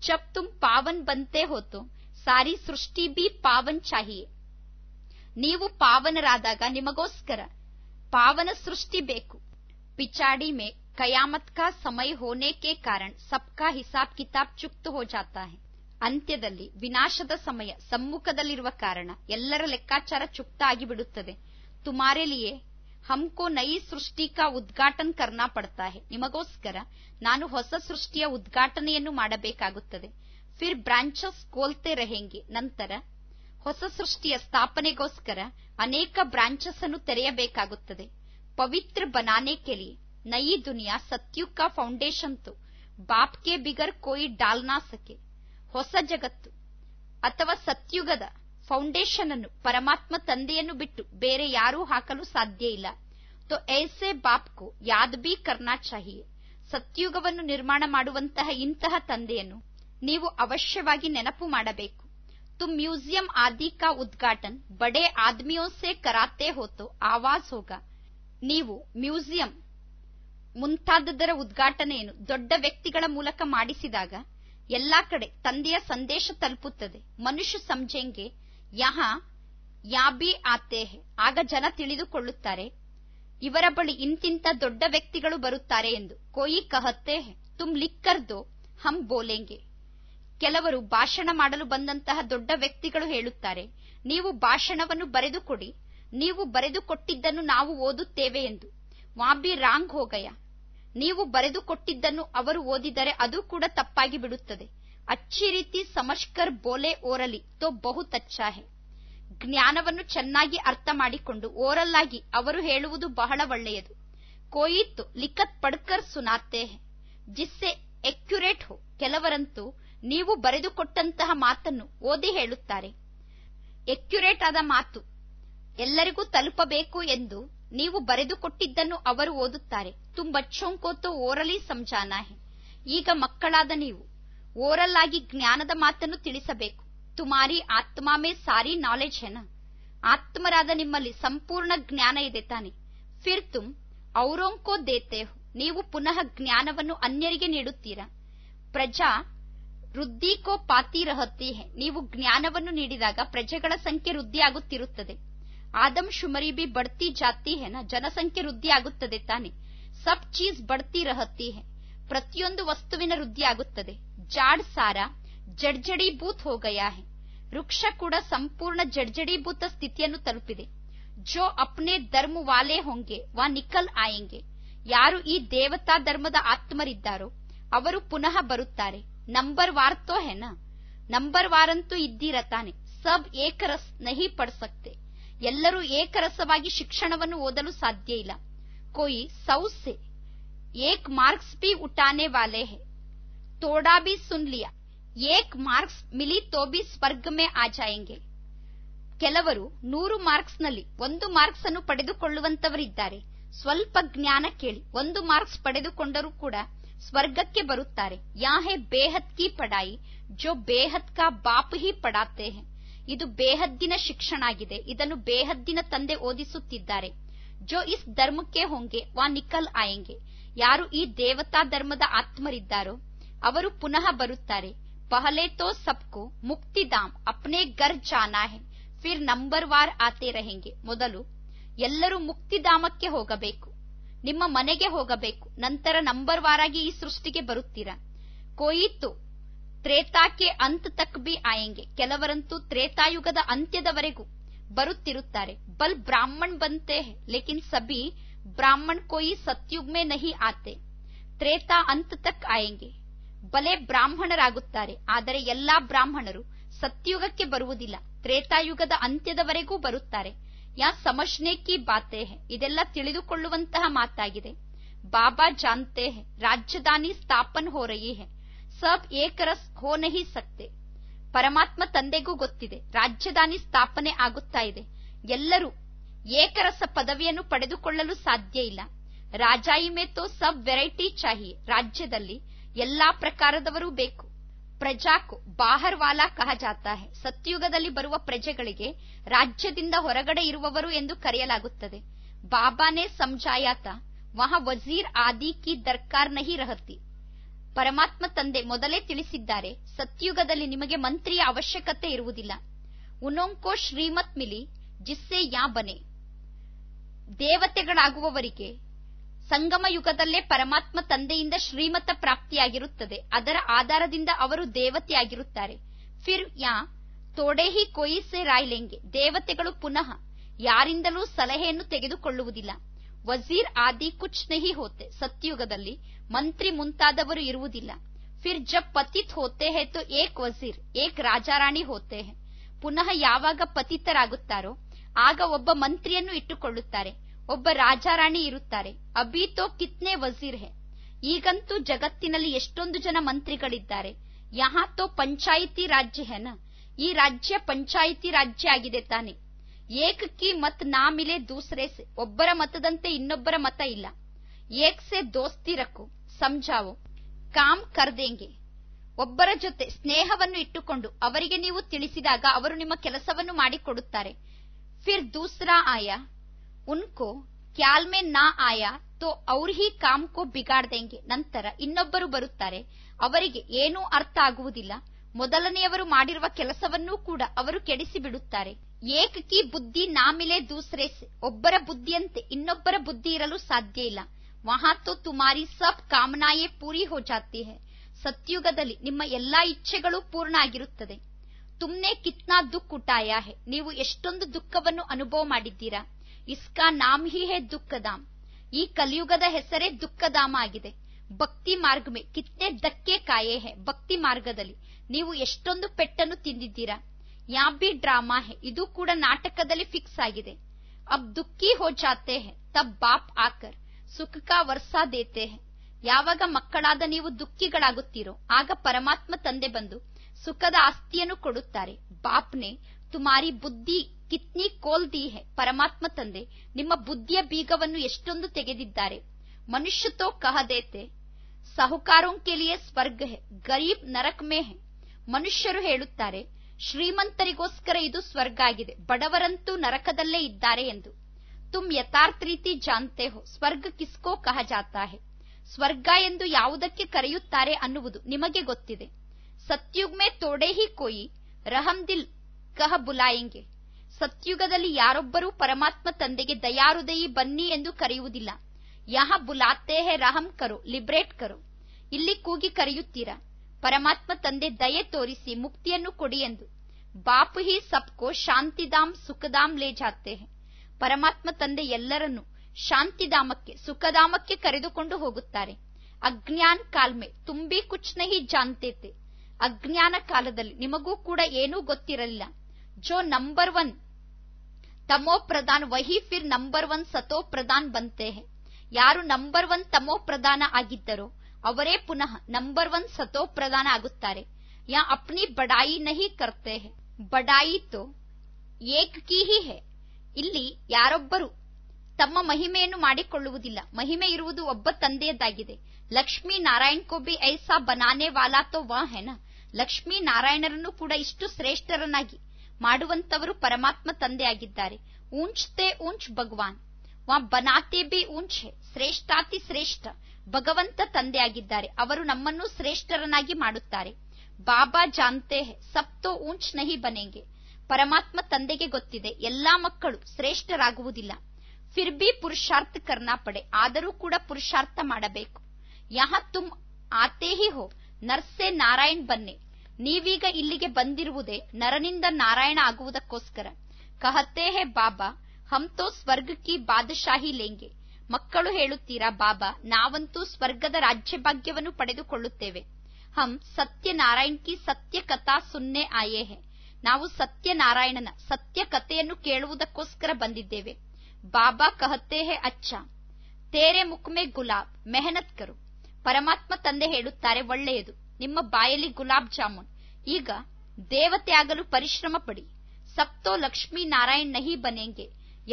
S1: ಜಪ್ ತುಮ್ ಪಾವನ್ ಬಂತೆ ಹೋತು ಸಾರಿ ಸೃಷ್ಟಿ ಬಿ ಪಾವನ್ ಚಾಹಿಯೇ ನೀವು ಪಾವನರಾದಾಗ ನಿಮಗೋಸ್ಕರ ಪಾವನ ಸೃಷ್ಟಿ ಬೇಕು ಪಿಚಾಡಿ ಮೇ ಕಯಾಮತ್ ಕಾ ಸಮಯ ಹೋನೇಕೆ ಕಾರಣ ಸಬ್ಕಾ ಕಾ ಹಿಸಾಬ್ ಕಿತಾಬ್ ಚುಕ್ತು ಹೋ ಜಾತಾ ಅಂತ್ಯದಲ್ಲಿ ವಿನಾಶದ ಸಮಯ ಸಮ್ಮುಖದಲ್ಲಿರುವ ಕಾರಣ ಎಲ್ಲರ ಲೆಕ್ಕಾಚಾರ ಚುಕ್ತ ಆಗಿಬಿಡುತ್ತದೆ ತುಮಾರೆಲಿಯೇ ಹಮ್ಕೋ ನೈ ಸೃಷ್ಟಿ ಕಾ ಉದ್ಘಾಟನ್ ಕರ್ನಾ ಪಡ್ತಾ ಹೇ ನಿಮಗೋಸ್ಕರ ನಾನು ಹೊಸ ಸೃಷ್ಟಿಯ ಉದ್ಘಾಟನೆಯನ್ನು ಮಾಡಬೇಕಾಗುತ್ತದೆ ಫಿರ್ ಬ್ರಾಂಚಸ್ ಕೋಲ್ತೆ ರಹೆಂಗೆ ನಂತರ ಹೊಸ ಸೃಷ್ಟಿಯ ಸ್ಥಾಪನೆಗೋಸ್ಕರ ಅನೇಕ ಬ್ರಾಂಚಸ್ ಅನ್ನು ತೆರೆಯಬೇಕಾಗುತ್ತದೆ ಪವಿತ್ರ ಬನಾನೆ ಕೆಲಿ ನಯಿ ದುನಿಯಾ ಸತ್ಯುಕ್ಕ ಫೌಂಡೇಶನ್ ತು ಬಾಪ್ ಕೆ ಬಿಗರ್ ಕೋಯಿ ಡಾಲ್ನಾಸಕೆ ಹೊಸ ಜಗತ್ತು ಅಥವಾ ಸತ್ಯುಗದ ಫೌಂಡೇಶನ್ ಅನ್ನು ಪರಮಾತ್ಮ ತಂದೆಯನ್ನು ಬಿಟ್ಟು ಬೇರೆ ಯಾರೂ ಹಾಕಲು ಸಾಧ್ಯ ಇಲ್ಲ ತೊ ಏಸೆ ಕೋ ಯಾದ್ ಬಿ ಕರ್ನಾ ಚಾಹಿಯೇ ಸತ್ಯುಗವನ್ನು ನಿರ್ಮಾಣ ಮಾಡುವಂತಹ ಇಂತಹ ತಂದೆಯನ್ನು ನೀವು ಅವಶ್ಯವಾಗಿ ನೆನಪು ಮಾಡಬೇಕು तुम म्यूजियम आदि का उद्घाटन बड़े आदमियों से कराते हो तो आवाज होगा ನೀವು ಮ್ಯೂಸಿಯಂ ಮುಂತಾದದರ ಉದ್ಘಾಟನೆಯನ್ನು ದೊಡ್ಡ ವ್ಯಕ್ತಿಗಳ ಮೂಲಕ ಮಾಡಿಸಿದಾಗ ಎಲ್ಲಾ ಕಡೆ ತಂದೆಯ ಸಂದೇಶ ತಲುಪುತ್ತದೆ ಮನುಷ್ಯ ಸಂಜೆಂಗೆ ಯಹಾ ಯಾಬಿ ಆತೇಹೆ ಆಗ ಜನ ತಿಳಿದುಕೊಳ್ಳುತ್ತಾರೆ ಇವರ ಬಳಿ ಇಂತಿಂತ ದೊಡ್ಡ ವ್ಯಕ್ತಿಗಳು ಬರುತ್ತಾರೆ ಎಂದು ಕೊಯಿ ಕಹತ್ತೇಹೆ ತುಮ್ ಲಿಕ್ಕರ್ ದೋ ಹಮ್ ಬೋಲೆಂಗೆ ಕೆಲವರು ಭಾಷಣ ಮಾಡಲು ಬಂದಂತಹ ದೊಡ್ಡ ವ್ಯಕ್ತಿಗಳು ಹೇಳುತ್ತಾರೆ ನೀವು ಭಾಷಣವನ್ನು ಬರೆದುಕೊಡಿ ನೀವು ಬರೆದುಕೊಟ್ಟಿದ್ದನ್ನು ನಾವು ಓದುತ್ತೇವೆ ಎಂದು ವಾಬಿ ರಾಂಗ್ ಹೋಗಯ ನೀವು ಬರೆದುಕೊಟ್ಟಿದ್ದನ್ನು ಅವರು ಓದಿದರೆ ಅದು ಕೂಡ ತಪ್ಪಾಗಿ ಬಿಡುತ್ತದೆ ಅಚ್ಚಿ ರೀತಿ ಸಮಷ್ಕರ್ ಬೋಲೆ ಓರಲಿ ತೋ ಬಹು ತಚ್ಚಾಹೆ ಜ್ಞಾನವನ್ನು ಚೆನ್ನಾಗಿ ಅರ್ಥ ಮಾಡಿಕೊಂಡು ಓರಲ್ಲಾಗಿ ಅವರು ಹೇಳುವುದು ಬಹಳ ಒಳ್ಳೆಯದು ಕೋಯಿತ್ತು ಲಿಖತ್ ಪಡ್ಕರ್ ಸುನಾತೆ ಜಿಸ್ಸೆ ಎಕ್ಯುರೇಟ್ ಹೋ ಕೆಲವರಂತೂ ನೀವು ಬರೆದುಕೊಟ್ಟಂತಹ ಮಾತನ್ನು ಓದಿ ಹೇಳುತ್ತಾರೆ ಎಕ್ಯುರೇಟ್ ಆದ ಮಾತು ಎಲ್ಲರಿಗೂ ತಲುಪಬೇಕು ಎಂದು ನೀವು ಬರೆದುಕೊಟ್ಟಿದ್ದನ್ನು ಅವರು ಓದುತ್ತಾರೆ ತುಂಬ ಚೊಂಕೋತು ಓರಲಿ ಸಮಜಾನಾ ಈಗ ಮಕ್ಕಳಾದ ನೀವು ಓರಲ್ ಆಗಿ ಜ್ಞಾನದ ಮಾತನ್ನು ತಿಳಿಸಬೇಕು ತುಮಾರಿ ಆತ್ಮಾಮೆ ಸಾರಿ ನಾಲೆಜ್ ಹೆನ ಆತ್ಮರಾದ ನಿಮ್ಮಲ್ಲಿ ಸಂಪೂರ್ಣ ಜ್ಞಾನ ಇದೆ ತಾನೆ ಫಿರ್ ತುಮ್ ಔರೋಂಕೋ ದೇತೆ ನೀವು ಪುನಃ ಜ್ಞಾನವನ್ನು ಅನ್ಯರಿಗೆ ನೀಡುತ್ತೀರಾ ಪ್ರಜಾ ವೃದ್ಧಿ ಕೋ ಪಾತಿ ರಹತಿ ನೀವು ಜ್ಞಾನವನ್ನು ನೀಡಿದಾಗ ಪ್ರಜೆಗಳ ಸಂಖ್ಯೆ ವೃದ್ಧಿಯಾಗುತ್ತಿರುತ್ತದೆ ಆದಮ್ ಶುಮರಿ ಬಿ ಬಡ್ತಿ ಜಾತಿ ಹೆನ ಜನಸಂಖ್ಯೆ ವೃದ್ಧಿಯಾಗುತ್ತದೆ ತಾನೆ ಸಬ್ ಚೀಸ್ ಬಡ್ತಿ ರಹತಿ ಹೆ ಪ್ರತಿಯೊಂದು ವಸ್ತುವಿನ ಆಗುತ್ತದೆ ಜಾಡ್ ಸಾರ ಜಡ್ಜಡೀಭೂತ್ ಹೋಗಯಾ ಹೆ ವೃಕ್ಷ ಕೂಡ ಸಂಪೂರ್ಣ ಜಡ್ಜಡೀಭೂತ ಸ್ಥಿತಿಯನ್ನು ತಲುಪಿದೆ ಜೋ ಅಪ್ನೆ ಧರ್ಮ ವಾಲೆ ಹೊಂಗೆ ವಾ ನಿಖಲ್ ಆಯಂಗೆ ಯಾರು ಈ ದೇವತಾ ಧರ್ಮದ ಆತ್ಮರಿದ್ದಾರೋ ಅವರು ಪುನಃ ಬರುತ್ತಾರೆ ನಂಬರ್ ವಾರ್ ತೋ है ನಂಬರ್ ವಾರಂತೂ ಇದ್ದೀರ ತಾನೆ ಸಬ್ ಏಕರಸ್ ನಹಿ ಪಡ್ಸಕ್ತೆ ಎಲ್ಲರೂ ಏಕರಸವಾಗಿ ಶಿಕ್ಷಣವನ್ನು ಓದಲು ಸಾಧ್ಯ ಇಲ್ಲ ಕೋಯಿ ಸೌಸೆ ಏಕ್ ಮಾರ್ಕ್ಸ್ ಬಿ ಉಟಾನೆ ವಾಲೆ ಹೇ ತೋಡಾ ಬಿ ಸುನ್ ಏಕ್ ಮಾರ್ಕ್ಸ್ ಮಿಲಿ ತೋ ಬಿ ಸ್ವರ್ಗ ಮೇ ಆ ಕೆಲವರು ನೂರು ಮಾರ್ಕ್ಸ್ ನಲ್ಲಿ ಒಂದು ಮಾರ್ಕ್ಸ್ ಅನ್ನು ಪಡೆದುಕೊಳ್ಳುವಂತವರಿದ್ದಾರೆ ಸ್ವಲ್ಪ ಜ್ಞಾನ ಕೇಳಿ ಒಂದು ಮಾರ್ಕ್ಸ್ ಪಡೆದುಕೊಂಡರೂ ಕೂಡ ಸ್ವರ್ಗಕ್ಕೆ ಬರುತ್ತಾರೆ ಯಾಹೆ ಬೇಹದ್ ಕಿ ಪಡಾಯಿ ಜೋ ಬೇಹದ್ ಕಾ ಬಾಪ್ ಹಿ ಪಡಾತೆ ಇದು ಬೇಹದ್ದಿನ ಶಿಕ್ಷಣ ಆಗಿದೆ ಇದನ್ನು ಬೇಹದ್ದಿನ ತಂದೆ ಓದಿಸುತ್ತಿದ್ದಾರೆ ಜೋ ಇಸ್ ಧರ್ಮಕ್ಕೆ ಹೊಂಗೆ ವಾ ನಿಕಲ್ ಆಯಂಗೆ ಯಾರು ಈ ದೇವತಾ ಧರ್ಮದ ಆತ್ಮರಿದ್ದಾರೋ ಅವರು ಪುನಃ ಬರುತ್ತಾರೆ ಪಹಲೆ ತೋ ಸಬ್ಕು ಮುಕ್ತಿಧಾಮ್ ಅಪ್ನೆ ಗರ್ ಜಾನಾ ಹೆ ಫಿರ್ ನಂಬರ್ ವಾರ್ ಆತೆ ರಹೆಂಗೆ ಮೊದಲು ಎಲ್ಲರೂ ಮುಕ್ತಿಧಾಮಕ್ಕೆ ಹೋಗಬೇಕು ನಿಮ್ಮ ಮನೆಗೆ ಹೋಗಬೇಕು ನಂತರ ನಂಬರ್ ವಾರಾಗಿ ಈ ಸೃಷ್ಟಿಗೆ ಬರುತ್ತೀರಾ ಕೊಯಿತು ತ್ರೇತಾಕ್ಕೆ ಅಂತ್ ತಕ್ ಬಿ ಆಯಂಗೆ ಕೆಲವರಂತೂ ತ್ರೇತಾಯುಗದ ಅಂತ್ಯದವರೆಗೂ ಬರುತ್ತಿರುತ್ತಾರೆ ಬಲ್ ಬ್ರಾಹ್ಮಣ್ ಬಂತೆ ಲೇಕಿನ್ ಸಬಿ ಬ್ರಾಹ್ಮಣ್ ಕೋಯಿ ಸತ್ಯುಗ್ಮೆ ಮೇ ನಹಿ ಆತೆ ತ್ರೇತಾ ಅಂತ್ ತಕ್ ಆಯಂಗೆ ಬಲೆ ಬ್ರಾಹ್ಮಣರಾಗುತ್ತಾರೆ ಆದರೆ ಎಲ್ಲಾ ಬ್ರಾಹ್ಮಣರು ಸತ್ಯುಗಕ್ಕೆ ಬರುವುದಿಲ್ಲ ತ್ರೇತಾಯುಗದ ಅಂತ್ಯದವರೆಗೂ ಬರುತ್ತಾರೆ ಯಾ ಕಿ ಬಾತೆ ಹೇ ಇದೆಲ್ಲ ತಿಳಿದುಕೊಳ್ಳುವಂತಹ ಮಾತಾಗಿದೆ ಬಾಬಾ ಜಾನ್ತೆ ಹೇ ರಾಜಧಾನಿ ಸ್ಥಾಪನ್ ಹೋ ರಹಿ ಹೇ ಸಬ್ ಏಕರಸ್ ಹೋ ನಹಿ ಸಕ್ತೆ ಪರಮಾತ್ಮ ತಂದೆಗೂ ಗೊತ್ತಿದೆ ರಾಜಧಾನಿ ಸ್ಥಾಪನೆ ಆಗುತ್ತಾ ಇದೆ ಎಲ್ಲರೂ ಏಕರಸ ಪದವಿಯನ್ನು ಪಡೆದುಕೊಳ್ಳಲು ಸಾಧ್ಯ ಇಲ್ಲ ರಾಜಾಯಿಮೆ ತೋ ಸಬ್ ವೆರೈಟಿ ಚಾಹಿ ರಾಜ್ಯದಲ್ಲಿ ಎಲ್ಲಾ ಪ್ರಕಾರದವರೂ ಬೇಕು ಪ್ರಜಾಕು ಬಾಹರ್ವಾಲಾ ಕಹಜಾತ ಸತ್ಯುಗದಲ್ಲಿ ಬರುವ ಪ್ರಜೆಗಳಿಗೆ ರಾಜ್ಯದಿಂದ ಹೊರಗಡೆ ಇರುವವರು ಎಂದು ಕರೆಯಲಾಗುತ್ತದೆ ಬಾಬಾನೇ ಸಂಜಾಯಾತ ವಹ ವಜೀರ್ ಆದಿ ಕಿ ದರ್ಕಾರ್ ನಹಿ ರಹತಿ ಪರಮಾತ್ಮ ತಂದೆ ಮೊದಲೇ ತಿಳಿಸಿದ್ದಾರೆ ಸತ್ಯುಗದಲ್ಲಿ ನಿಮಗೆ ಮಂತ್ರಿಯ ಅವಶ್ಯಕತೆ ಇರುವುದಿಲ್ಲ ಉನೋಂಕೋ ಶ್ರೀಮತ್ ಮಿಲಿ ಜಿಸ್ಸೆ ಯಾ ಬನೆ ದೇವತೆಗಳಾಗುವವರಿಗೆ ಸಂಗಮ ಯುಗದಲ್ಲೇ ಪರಮಾತ್ಮ ತಂದೆಯಿಂದ ಶ್ರೀಮತ ಪ್ರಾಪ್ತಿಯಾಗಿರುತ್ತದೆ ಅದರ ಆಧಾರದಿಂದ ಅವರು ದೇವತೆಯಾಗಿರುತ್ತಾರೆ ಫಿರ್ ಯಾ ತೋಡೆ ಹಿ ಕೊಯಿಸೆ ರಾಯ್ಲೆಂಗೆ ದೇವತೆಗಳು ಪುನಃ ಯಾರಿಂದಲೂ ಸಲಹೆಯನ್ನು ತೆಗೆದುಕೊಳ್ಳುವುದಿಲ್ಲ ವಜೀರ್ ಆದಿ ಕುಚ್ ನಹಿ ಹೋತೆ ಸತ್ಯುಗದಲ್ಲಿ ಮಂತ್ರಿ ಮುಂತಾದವರು ಇರುವುದಿಲ್ಲ ಫಿರ್ ಜಬ್ ಪತಿತ್ ಹೋತೆ ಹೇ ತೋ ಏಕ್ ವಜೀರ್ ಏಕ್ ರಾಜಾರಾಣಿ ಹೋತೆ ಪುನಃ ಯಾವಾಗ ಪತಿತರಾಗುತ್ತಾರೋ ಆಗ ಒಬ್ಬ ಮಂತ್ರಿಯನ್ನು ಇಟ್ಟುಕೊಳ್ಳುತ್ತಾರೆ ಒಬ್ಬ ರಾಜಾರಾಣಿ ಇರುತ್ತಾರೆ ಅಭಿ ತೋ ಕಿತ್ನೆ ವಜೀರ್ ಹೆ ಈಗಂತೂ ಜಗತ್ತಿನಲ್ಲಿ ಎಷ್ಟೊಂದು ಜನ ಮಂತ್ರಿಗಳಿದ್ದಾರೆ ಯಹಾ ತೋ ಪಂಚಾಯಿತಿ ರಾಜ್ಯ ಹೆನ ಈ ರಾಜ್ಯ ಪಂಚಾಯಿತಿ ರಾಜ್ಯ ಆಗಿದೆ ತಾನೆ ಏಕ್ ಕಿ ಮತ್ ನಾ ಮಿಲೆ ದೂಸರೆ ಸೆ ಒಬ್ಬರ ಮತದಂತೆ ಇನ್ನೊಬ್ಬರ ಮತ ಇಲ್ಲ ಏಕ್ ಸೆ ದೋಸ್ತಿ ರಕ್ಕು ಸಂಜಾವೋ ಕಾಮ್ ಕರ್ದೇಂಗೆ ಒಬ್ಬರ ಜೊತೆ ಸ್ನೇಹವನ್ನು ಇಟ್ಟುಕೊಂಡು ಅವರಿಗೆ ನೀವು ತಿಳಿಸಿದಾಗ ಅವರು ನಿಮ್ಮ ಕೆಲಸವನ್ನು ಮಾಡಿಕೊಡುತ್ತಾರೆ ಫಿರ್ ದೂಸರಾ ಆಯಾ ಉನ್ಕೋ ಕ್ಯಾಲ್ಮೆ में ना ಆಯಾ ತೋ ಅವ್ರ ಹಿ ಕಾಮ್ ಕೋ ದೇಂಗೆ ನಂತರ ಇನ್ನೊಬ್ಬರು ಬರುತ್ತಾರೆ ಅವರಿಗೆ ಏನೂ ಅರ್ಥ ಆಗುವುದಿಲ್ಲ ಮೊದಲನೆಯವರು ಮಾಡಿರುವ ಕೆಲಸವನ್ನೂ ಕೂಡ ಅವರು ಕೆಡಿಸಿ ಬಿಡುತ್ತಾರೆ ಏಕಕಿ ಕಿ ಬುದ್ಧಿ ನಾಮಿಲೆ ದೂಸರೆ ಒಬ್ಬರ ಬುದ್ಧಿಯಂತೆ ಇನ್ನೊಬ್ಬರ ಬುದ್ಧಿ ಇರಲು ಸಾಧ್ಯ ಇಲ್ಲ ಮಹಾತೋ ತುಮಾರಿ ಸಬ್ ಕಾಮನಾಯೇ ಪೂರಿ ಹೋ ಜಾತಿ ಹೇ ಸತ್ಯುಗದಲ್ಲಿ ನಿಮ್ಮ ಎಲ್ಲಾ ಇಚ್ಛೆಗಳು ಪೂರ್ಣ ಆಗಿರುತ್ತದೆ ತುಮ್ನೆ ಕಿತ್ನಾ ದುಃಖ ಉಟಾಯ ಹೆ ನೀವು ಎಷ್ಟೊಂದು ದುಃಖವನ್ನು ಅನುಭವ ಮಾಡಿದ್ದೀರಾ ಇಸ್ಕಾ ನಾಮ್ ಹಿ ಹೇ ದುಃಖಧಾಮ್ ಈ ಕಲಿಯುಗದ ಹೆಸರೇ ದುಃಖಧಾಮ ಆಗಿದೆ ಭಕ್ತಿ ಮಾರ್ಗ ಮೇ ಕಿತ್ನೆ ಧಕ್ಕೆ ಕಾಯೇ ಹೇ ಭಕ್ತಿ ಮಾರ್ಗದಲ್ಲಿ ನೀವು ಎಷ್ಟೊಂದು ಪೆಟ್ಟನ್ನು ತಿಂದಿದ್ದೀರಾ ಯಾ ಬಿ ಡ್ರಾಮಾ ಹೇ ಇದು ಕೂಡ ನಾಟಕದಲ್ಲಿ ಫಿಕ್ಸ್ ಆಗಿದೆ ಅಬ್ ದುಃಖಿ ಹೋ ಜಾತೆ ಹೇ ತಬ್ ಬಾಪ್ ಆಕರ್ ಕಾ ವರ್ಷಾ ದೇತೆ ಹೇ ಯಾವಾಗ ಮಕ್ಕಳಾದ ನೀವು ದುಃಖಿಗಳಾಗುತ್ತೀರೋ ಆಗ ಪರಮಾತ್ಮ ತಂದೆ ಬಂದು ಸುಖದ ಆಸ್ತಿಯನ್ನು ಕೊಡುತ್ತಾರೆ ಬಾಪ್ನೆ ತುಮಾರಿ ಬುದ್ಧಿ ಕಿತ್ನಿ ಕೋಲ್ ದಿ ಪರಮಾತ್ಮ ತಂದೆ ನಿಮ್ಮ ಬುದ್ಧಿಯ ಬೀಗವನ್ನು ಎಷ್ಟೊಂದು ತೆಗೆದಿದ್ದಾರೆ ಮನುಷ್ಯ ತೋ ಕಹದೇತೆ ಸಾಹುಕಾರೋ ಕೆಲಿಯೇ ಸ್ವರ್ಗ ಹೆ ಗರೀಬ್ ನರಕ್ ಮೇ ಹೆ ಮನುಷ್ಯರು ಹೇಳುತ್ತಾರೆ ಶ್ರೀಮಂತರಿಗೋಸ್ಕರ ಇದು ಸ್ವರ್ಗ ಆಗಿದೆ ಬಡವರಂತೂ ನರಕದಲ್ಲೇ ಇದ್ದಾರೆ ಎಂದು ತುಮ್ ಯಥಾರ್ಥ ರೀತಿ ಜಾನ್ತೆ ಹೋ ಸ್ವರ್ಗ ಕಿಸ್ಕೋ ಕಹ ಜಾತಾ ಹೆ ಸ್ವರ್ಗ ಎಂದು ಯಾವುದಕ್ಕೆ ಕರೆಯುತ್ತಾರೆ ಅನ್ನುವುದು ನಿಮಗೆ ಗೊತ್ತಿದೆ ಸತ್ಯುಗ್ಮೆ ತೋಡೆ ಹಿ ಕೊಯಿ ರಹಮ್ ದಿಲ್ ಕಹ ಬುಲಾಯೆಂಗೆ ಸತ್ಯುಗದಲ್ಲಿ ಯಾರೊಬ್ಬರೂ ಪರಮಾತ್ಮ ತಂದೆಗೆ ದಯಾರುದಯಿ ಬನ್ನಿ ಎಂದು ಕರೆಯುವುದಿಲ್ಲ ಯಹ ಬುಲಾತೆ ಹೇ ರಹಂ ಕರು ಲಿಬ್ರೇಟ್ ಕರು ಇಲ್ಲಿ ಕೂಗಿ ಕರೆಯುತ್ತೀರಾ ಪರಮಾತ್ಮ ತಂದೆ ದಯೆ ತೋರಿಸಿ ಮುಕ್ತಿಯನ್ನು ಕೊಡಿ ಎಂದು ಬಾಪು ಹಿ ಸಬ್ಕೋ ಶಾಂತಿಧಾಮ್ ಸುಖಧಾಮ್ ಲೇ ಜಾತೆ ಪರಮಾತ್ಮ ತಂದೆ ಎಲ್ಲರನ್ನು ಶಾಂತಿಧಾಮಕ್ಕೆ ಸುಖಧಾಮಕ್ಕೆ ಕರೆದುಕೊಂಡು ಹೋಗುತ್ತಾರೆ ಅಜ್ಞಾನ್ ಕಾಲ್ಮೆ ತುಂಬಿ ಕುಚ್ ನಹಿ ಅಜ್ಞಾನ ಕಾಲದಲ್ಲಿ ನಿಮಗೂ ಕೂಡ ಏನೂ ಗೊತ್ತಿರಲಿಲ್ಲ जो नंबर वन तमो प्रधान वही फिर ನಂಬರ್ ಒನ್ ಸತೋ बनते हैं ಯಾರು ನಂಬರ್ ಒನ್ ತಮೋ ಪ್ರಧಾನ ಆಗಿದ್ದರೋ ಅವರೇ ಪುನಃ ನಂಬರ್ ಒನ್ ಸತೋ ಪ್ರಧಾನ ಆಗುತ್ತಾರೆ ಯಾ ಅಪ್ನಿ ಬಡಾಯಿ ನಹಿ ಕರ್ತೆ ಹೆ ಬಡಾಯಿ ತೋ ಏಕ್ ಕಿ ಹಿ ಹೆ ಇಲ್ಲಿ ಯಾರೊಬ್ಬರು ತಮ್ಮ ಮಹಿಮೆಯನ್ನು ಮಾಡಿಕೊಳ್ಳುವುದಿಲ್ಲ ಮಹಿಮೆ ಇರುವುದು ಒಬ್ಬ ತಂದೆಯದ್ದಾಗಿದೆ ಲಕ್ಷ್ಮೀ ನಾರಾಯಣ್ ಕೋಬಿ ಐಸಾ ಬನಾನೆ ವಾಲಾ ತೋ ವಾ ಹೆನಾ ಲಕ್ಷ್ಮೀ ನಾರಾಯಣರನ್ನು ಕೂಡ ಇಷ್ಟು ಶ್ರೇಷ್ಠರನ್ನಾಗಿ ಮಾಡುವಂತವರು ಪರಮಾತ್ಮ ತಂದೆಯಾಗಿದ್ದಾರೆ ಊಂಚ್ತೆ ಉಂಚ್ ಭಗವಾನ್ ವಾ ಬನಾತೆ ಬಿ ಉಂಚ್ ಶ್ರೇಷ್ಠಾತಿ ಶ್ರೇಷ್ಠ ಭಗವಂತ ತಂದೆಯಾಗಿದ್ದಾರೆ ಅವರು ನಮ್ಮನ್ನು ಶ್ರೇಷ್ಠರನ್ನಾಗಿ ಮಾಡುತ್ತಾರೆ ಬಾಬಾ ಜಾನ್ತೆ ಸಪ್ತೋ ಉಂಚ್ ನಹಿ ಬನೆಗೆ ಪರಮಾತ್ಮ ತಂದೆಗೆ ಗೊತ್ತಿದೆ ಎಲ್ಲಾ ಮಕ್ಕಳು ಶ್ರೇಷ್ಠರಾಗುವುದಿಲ್ಲ ಫಿರ್ಬಿ ಪುರುಷಾರ್ಥ ಕರ್ನಾ ಪಡೆ ಆದರೂ ಕೂಡ ಪುರುಷಾರ್ಥ ಮಾಡಬೇಕು ಯಹ ತುಮ್ ಆತೆ ಹಿ ಹೋ ನರ್ಸೆ ನಾರಾಯಣ್ ಬನ್ನೆ ನೀವೀಗ ಇಲ್ಲಿಗೆ ಬಂದಿರುವುದೇ ನರನಿಂದ ನಾರಾಯಣ ಆಗುವುದಕ್ಕೋಸ್ಕರ ಕಹತೆ ಹೇ ಬಾಬಾ ಹಮ್ತೋ ಕಿ ಬಾದಶಾಹಿ ಲೇಂಗೆ ಮಕ್ಕಳು ಹೇಳುತ್ತೀರಾ ಬಾಬಾ ನಾವಂತೂ ಸ್ವರ್ಗದ ರಾಜ್ಯ ಭಾಗ್ಯವನ್ನು ಪಡೆದುಕೊಳ್ಳುತ್ತೇವೆ ಹಂ ಸತ್ಯ ನಾರಾಯಣ್ ಕಿ ಸತ್ಯ ಕಥಾ ಸುನ್ನೆ ಆಯೇ ಹೇ ನಾವು ಸತ್ಯ ನಾರಾಯಣನ ಸತ್ಯ ಕಥೆಯನ್ನು ಕೇಳುವುದಕ್ಕೋಸ್ಕರ ಬಂದಿದ್ದೇವೆ ಬಾಬಾ ಕಹತೆ ಹೇ ಅಚ್ಚ ತೇರೆ ಮುಕ್ಮೆ ಗುಲಾಬ್ ಮೆಹನತ್ ಕರು ಪರಮಾತ್ಮ ತಂದೆ ಹೇಳುತ್ತಾರೆ ಒಳ್ಳೆಯದು ನಿಮ್ಮ ಬಾಯಲ್ಲಿ ಗುಲಾಬ್ ಜಾಮೂನ್ ಈಗ ದೇವತೆ ಆಗಲು ಪರಿಶ್ರಮ ಪಡಿ ಸಪ್ತೋ ಲಕ್ಷ್ಮೀ ನಾರಾಯಣ್ ನಹಿ ಬನೆಂಗೆ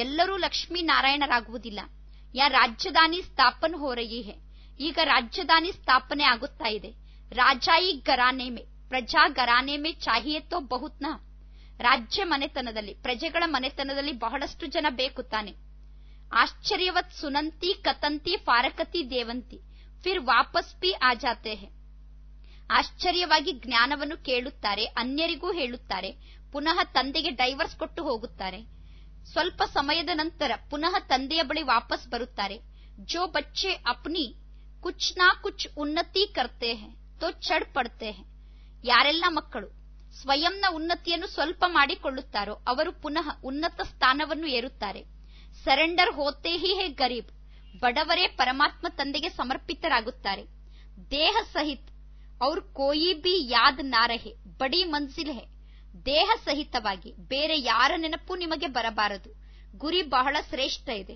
S1: ಎಲ್ಲರೂ ಲಕ್ಷ್ಮೀ ನಾರಾಯಣರಾಗುವುದಿಲ್ಲ ಯಾ ರಾಜ್ಯದಾನಿ ಸ್ಥಾಪನ್ ಹೋ ಈಗ ರಾಜ್ಯದಾನಿ ಸ್ಥಾಪನೆ ಆಗುತ್ತಾ ಇದೆ ರಾಜಾಯಿ ಗರಾನೆ ಮೇ ಪ್ರಜಾ ಗರಾನೆ ಮೇ ಚಾಹಿಯತ್ತೋ ಬಹುತ್ನ ರಾಜ್ಯ ಮನೆತನದಲ್ಲಿ ಪ್ರಜೆಗಳ ಮನೆತನದಲ್ಲಿ ಬಹಳಷ್ಟು ಜನ ಬೇಕು ತಾನೆ ಆಶ್ಚರ್ಯವತ್ ಸುನಂತಿ ಕತಂತಿ ಫಾರಕತಿ ದೇವಂತಿ ಫಿರ್ ವಾಪಸ್ ಪಿ ಆ ಜಾತೆ ಹೇ ಆಶ್ಚರ್ಯವಾಗಿ ಜ್ಞಾನವನ್ನು ಕೇಳುತ್ತಾರೆ ಅನ್ಯರಿಗೂ ಹೇಳುತ್ತಾರೆ ಪುನಃ ತಂದೆಗೆ ಡೈವರ್ಸ್ ಕೊಟ್ಟು ಹೋಗುತ್ತಾರೆ ಸ್ವಲ್ಪ ಸಮಯದ ನಂತರ ಪುನಃ ತಂದೆಯ ಬಳಿ ವಾಪಸ್ ಬರುತ್ತಾರೆ ಜೋ ಬಚ್ಚೆ ಅಪ್ನಿ ಕುಚ್ ನಾ ಕುಚ್ ಉನ್ನತಿ ಕರ್ತೆ हैं ಚಡ್ ಪಡ್ತೆ हैं ಯಾರೆಲ್ಲ ಮಕ್ಕಳು ಸ್ವಯಂನ ಉನ್ನತಿಯನ್ನು ಸ್ವಲ್ಪ ಮಾಡಿಕೊಳ್ಳುತ್ತಾರೋ ಅವರು ಪುನಃ ಉನ್ನತ ಸ್ಥಾನವನ್ನು ಏರುತ್ತಾರೆ ಸರೆಂಡರ್ ಹೋತೆ ಹಿ ಹೇ ಗರೀಬ್ ಬಡವರೇ ಪರಮಾತ್ಮ ತಂದೆಗೆ ಸಮರ್ಪಿತರಾಗುತ್ತಾರೆ ದೇಹ ಸಹಿತ ಅವ್ರ ಕೋಯಿ ಬಿ ಯಾದ್ ನಾರಹೆ ಬಡಿ ಮನ್ಸಿಲ್ಹೆ ದೇಹ ಸಹಿತವಾಗಿ ಬೇರೆ ಯಾರ ನೆನಪು ನಿಮಗೆ ಬರಬಾರದು ಗುರಿ ಬಹಳ ಶ್ರೇಷ್ಠ ಇದೆ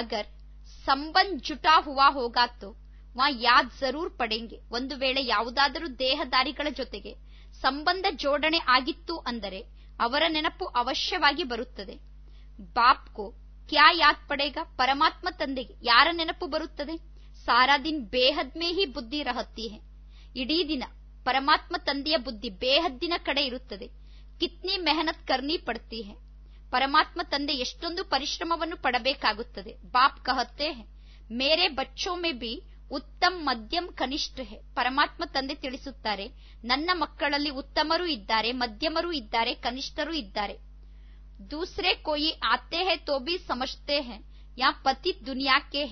S1: ಅಗರ್ ಸಂಬಂಧ ಜುಟಾ ಹುವಾ ಹೋಗಾತೋ ವಾ ಯಾದ್ ಜರೂರ್ ಪಡೆಂಗೆ ಒಂದು ವೇಳೆ ಯಾವುದಾದರೂ ದೇಹದಾರಿಗಳ ಜೊತೆಗೆ ಸಂಬಂಧ ಜೋಡಣೆ ಆಗಿತ್ತು ಅಂದರೆ ಅವರ ನೆನಪು ಅವಶ್ಯವಾಗಿ ಬರುತ್ತದೆ ಬಾಪ್ಕೋ ಕ್ಯಾ ಯಾದ್ ಪಡೆಗ ಪರಮಾತ್ಮ ತಂದೆಗೆ ಯಾರ ನೆನಪು ಬರುತ್ತದೆ ಸಾರಾ ದಿನ್ ಬೇಹದ್ ಹಿ ಬುದ್ಧಿ ರಹತ್ತಿ ಇಡೀ ದಿನ ಪರಮಾತ್ಮ ತಂದೆಯ ಬುದ್ಧಿ ಬೇಹದ್ದಿನ ಕಡೆ ಇರುತ್ತದೆ ಕಿತ್ನಿ ಮೆಹನತ್ ಕರ್ನಿ ಪಡ್ತಿ ಹೇ ಪರಮಾತ್ಮ ತಂದೆ ಎಷ್ಟೊಂದು ಪರಿಶ್ರಮವನ್ನು ಪಡಬೇಕಾಗುತ್ತದೆ ಬಾಪ್ ಕಹತ್ತೆ ಹೇ ಮೇರೆ ಬಚ್ಚೋ ಮೇ ಬಿ ಉತ್ತಮ ಮಧ್ಯಮ್ ಕನಿಷ್ಠ ಹೇ ಪರಮಾತ್ಮ ತಂದೆ ತಿಳಿಸುತ್ತಾರೆ ನನ್ನ ಮಕ್ಕಳಲ್ಲಿ ಉತ್ತಮರು ಇದ್ದಾರೆ ಮಧ್ಯಮರು ಇದ್ದಾರೆ ಕನಿಷ್ಠರು ಇದ್ದಾರೆ ದೂಸರೆ ಕೋಯಿ ಆತೆ ಹೇ ತೋಬಿ ಹೇ ಯಾ ಪತಿ ದುನಿಯಾ ಕೆ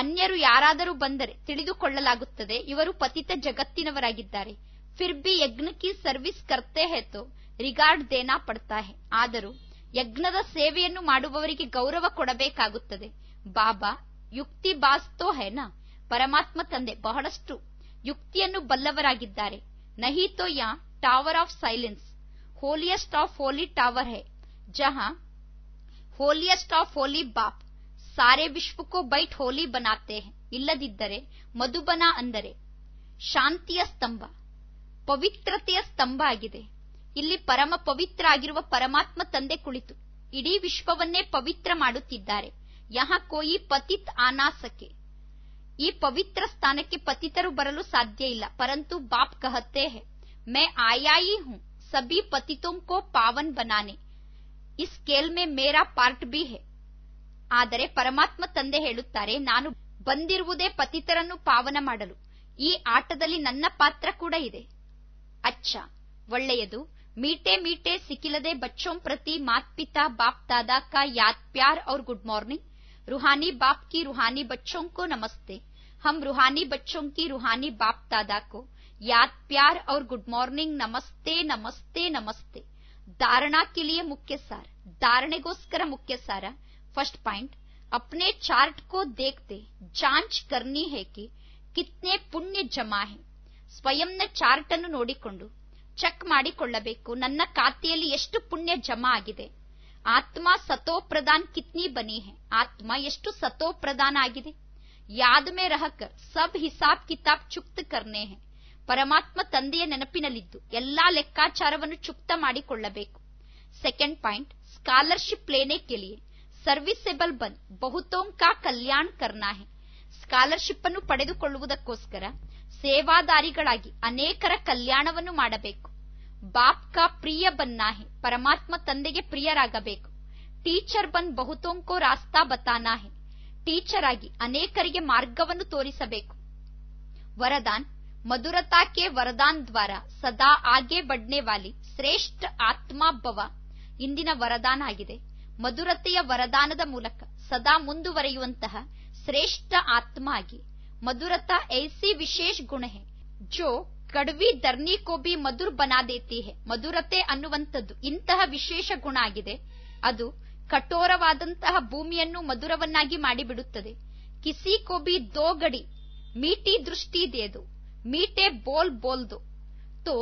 S1: ಅನ್ಯರು ಯಾರಾದರೂ ಬಂದರೆ ತಿಳಿದುಕೊಳ್ಳಲಾಗುತ್ತದೆ ಇವರು ಪತಿತ ಜಗತ್ತಿನವರಾಗಿದ್ದಾರೆ ಫಿರ್ ಬಿ ಯಜ್ಞ ಕಿ ಸರ್ವಿಸ್ ಕರ್ತೆ ಹೇ ರಿಗಾರ್ಡ್ ದೇನಾ ಪಡ್ತಾ ಆದರೂ ಯಜ್ಞದ ಸೇವೆಯನ್ನು ಮಾಡುವವರಿಗೆ ಗೌರವ ಕೊಡಬೇಕಾಗುತ್ತದೆ ಬಾಬಾ ಯುಕ್ತಿ ಬಾಸ್ತೋ ಹೇನಾ ಪರಮಾತ್ಮ ತಂದೆ ಬಹಳಷ್ಟು ಯುಕ್ತಿಯನ್ನು ಬಲ್ಲವರಾಗಿದ್ದಾರೆ ನಹಿತೋ ಯಾ tower of silence holiest of holy tower ಹೇ ಜಹಾ ಹೋಲಿಯಸ್ಟ್ ಆಫ್ ಹೋಲಿ ಬಾಪ್ ಸಾರೆ ವಿಶ್ವಕ್ಕೂ ಬೈಟ್ ಹೋಲಿ ಬನಾತೆ ಇಲ್ಲದಿದ್ದರೆ ಮಧುಬನ ಅಂದರೆ ಶಾಂತಿಯ ಸ್ತಂಭ ಪವಿತ್ರತೆಯ ಸ್ತಂಭ ಆಗಿದೆ ಇಲ್ಲಿ ಪರಮ ಪವಿತ್ರ ಆಗಿರುವ ಪರಮಾತ್ಮ ತಂದೆ ಕುಳಿತು ಇಡೀ ವಿಶ್ವವನ್ನೇ ಪವಿತ್ರ ಮಾಡುತ್ತಿದ್ದಾರೆ ಯಹ ಕೋಯಿ ಪತಿತ್ ಸಕೆ ಈ ಪವಿತ್ರ ಸ್ಥಾನಕ್ಕೆ ಪತಿತರು ಬರಲು ಸಾಧ್ಯ ಇಲ್ಲ ಪರಂತು ಬಾಪ್ ಕಹತೆ ಹೇ ಮೈ ಆಯಾಯಿ ಹೂ ಸಬಿ ಪತಿತೋಂ ಕೋ ಪಾವನ್ ಬನಾನೆ ಇಸ್ खेल ಮೇ ಮೇರಾ ಪಾರ್ಟ್ ಬಿ ಹೇ ಆದರೆ ಪರಮಾತ್ಮ ತಂದೆ ಹೇಳುತ್ತಾರೆ ನಾನು ಬಂದಿರುವುದೇ ಪತಿತರನ್ನು ಪಾವನ ಮಾಡಲು ಈ ಆಟದಲ್ಲಿ ನನ್ನ ಪಾತ್ರ ಕೂಡ ಇದೆ ಅಚ್ಚ ಒಳ್ಳೆಯದು ಮೀಟೆ ಮೀಟೆ ಸಿಕ್ಕಿಲದೆ ಬಚ್ಚೋಂ ಪ್ರತಿ ಮಾತ್ ಪಿತಾ ಬಾಪ್ ದಾದಾ ಕಾ ಯಾದ್ ಪ್ಯಾರ್ ಔರ್ ಗುಡ್ ಮಾರ್ನಿಂಗ್ ರುಹಾನಿ ಬಾಪ್ ಕಿ ರುಹಾನಿ ಬಚ್ಚೋಂ ಕೋ ನಮಸ್ತೆ ಹಮ್ ರುಹಾನಿ ಬಚ್ಚೋಂ ಕಿ ರುಹಾನಿ ಬಾಪ್ ದಾದಾ ಕೋ ಯಾದ್ ಪ್ಯಾರ್ ಔರ್ ಗುಡ್ ಮಾರ್ನಿಂಗ್ ನಮಸ್ತೆ ನಮಸ್ತೆ ನಮಸ್ತೆ ಧಾರಣಾ ಕಿಲಿಯ ಮುಖ್ಯ ಸಾರ್ ಧಾರಣೆಗೋಸ್ಕರ ಮುಖ್ಯ ಸಾರಾ फर्स्ट पॉइंट अपने चार्ट को देखते जांच करनी है कि ಕಿತ್ನೆ ಪುಣ್ಯ ಜಮಾ ಹೆ ಸ್ವಯಂನ ಚಾರ್ಟ್ ಅನ್ನು ನೋಡಿಕೊಂಡು ಚೆಕ್ ಮಾಡಿಕೊಳ್ಳಬೇಕು ನನ್ನ ಖಾತೆಯಲ್ಲಿ ಎಷ್ಟು ಪುಣ್ಯ ಜಮಾ ಆಗಿದೆ ಆತ್ಮ ಸತೋ ಪ್ರಧಾನ್ ಕಿತ್ನಿ ಬನಿ ಹೆ ಆತ್ಮ ಎಷ್ಟು ಸತೋ ಪ್ರಧಾನ ಆಗಿದೆ ಯಾದ ಮೇ ರಹಕರ್ ಸಬ್ ಹಿಸಾಬ್ ಕಿತಾಬ್ ಚುಕ್ತ ಕರ್ನೆ ಹೆ ಪರಮಾತ್ಮ ತಂದೆಯ ನೆನಪಿನಲ್ಲಿದ್ದು ಎಲ್ಲಾ ಲೆಕ್ಕಾಚಾರವನ್ನು ಚುಕ್ತ ಮಾಡಿಕೊಳ್ಳಬೇಕು ಸೆಕೆಂಡ್ ಪಾಯಿಂಟ್ ಸ್ಕಾಲರ್ಶಿಪ್ ಲೇನೆ ಕೆಲಿಯೇ ಸರ್ವಿಸೇಬಲ್ ಸರ್ವಿಸೆಬಲ್ ಬಹುತೋಂಕ ಕಲ್ಯಾಣ್ ಕರ್ನಾಹೆ ಸ್ಕಾಲರ್ಶಿಪ್ ಅನ್ನು ಪಡೆದುಕೊಳ್ಳುವುದಕ್ಕೋಸ್ಕರ ಸೇವಾದಾರಿಗಳಾಗಿ ಅನೇಕರ ಕಲ್ಯಾಣವನ್ನು ಮಾಡಬೇಕು ಬಾಪ್ ಕಾ ಪ್ರಿಯ ಬನ್ನಾಹೆ ಪರಮಾತ್ಮ ತಂದೆಗೆ ಪ್ರಿಯರಾಗಬೇಕು ಟೀಚರ್ ಬಂದ್ ಬಹುತೋಂಕೋ ರಾಸ್ತಾ ಬತಾನಾಹೆ ಟೀಚರ್ ಆಗಿ ಅನೇಕರಿಗೆ ಮಾರ್ಗವನ್ನು ತೋರಿಸಬೇಕು ವರದಾನ್ ಮಧುರತಾ ಕೆ ವರದಾನ್ ದ್ವಾರ ಸದಾ ಆಗೇ ಬಡ್ನೆ ವಾಲಿ ಶ್ರೇಷ್ಠ ಆತ್ಮಾಭವ ಇಂದಿನ ವರದಾನ ಆಗಿದೆ ಮಧುರತೆಯ ವರದಾನದ ಮೂಲಕ ಸದಾ ಮುಂದುವರಿಯುವಂತಹ ಶ್ರೇಷ್ಠ ಆತ್ಮ ಆಗಿ ಮಧುರತಾ ಐಸಿ ವಿಶೇಷ ಗುಣ ಹೇ ಜೋ ಕಡ್ವಿ ದರ್ನಿ ಕೋಬಿ ಮಧುರ್ ಬನಾ ದೇತಿ ಹೇ ಮಧುರತೆ ಅನ್ನುವಂಥದ್ದು ಇಂತಹ ವಿಶೇಷ ಗುಣ ಆಗಿದೆ ಅದು ಕಠೋರವಾದಂತಹ ಭೂಮಿಯನ್ನು ಮಧುರವನ್ನಾಗಿ ಮಾಡಿಬಿಡುತ್ತದೆ ಕಿಸಿ ಕೋಬಿ ದೋ ಗಡಿ ಮೀಟಿ ದೃಷ್ಟಿ ದೇದು ಮೀಟೆ ಬೋಲ್ ಬೋಲ್ದು ತೋ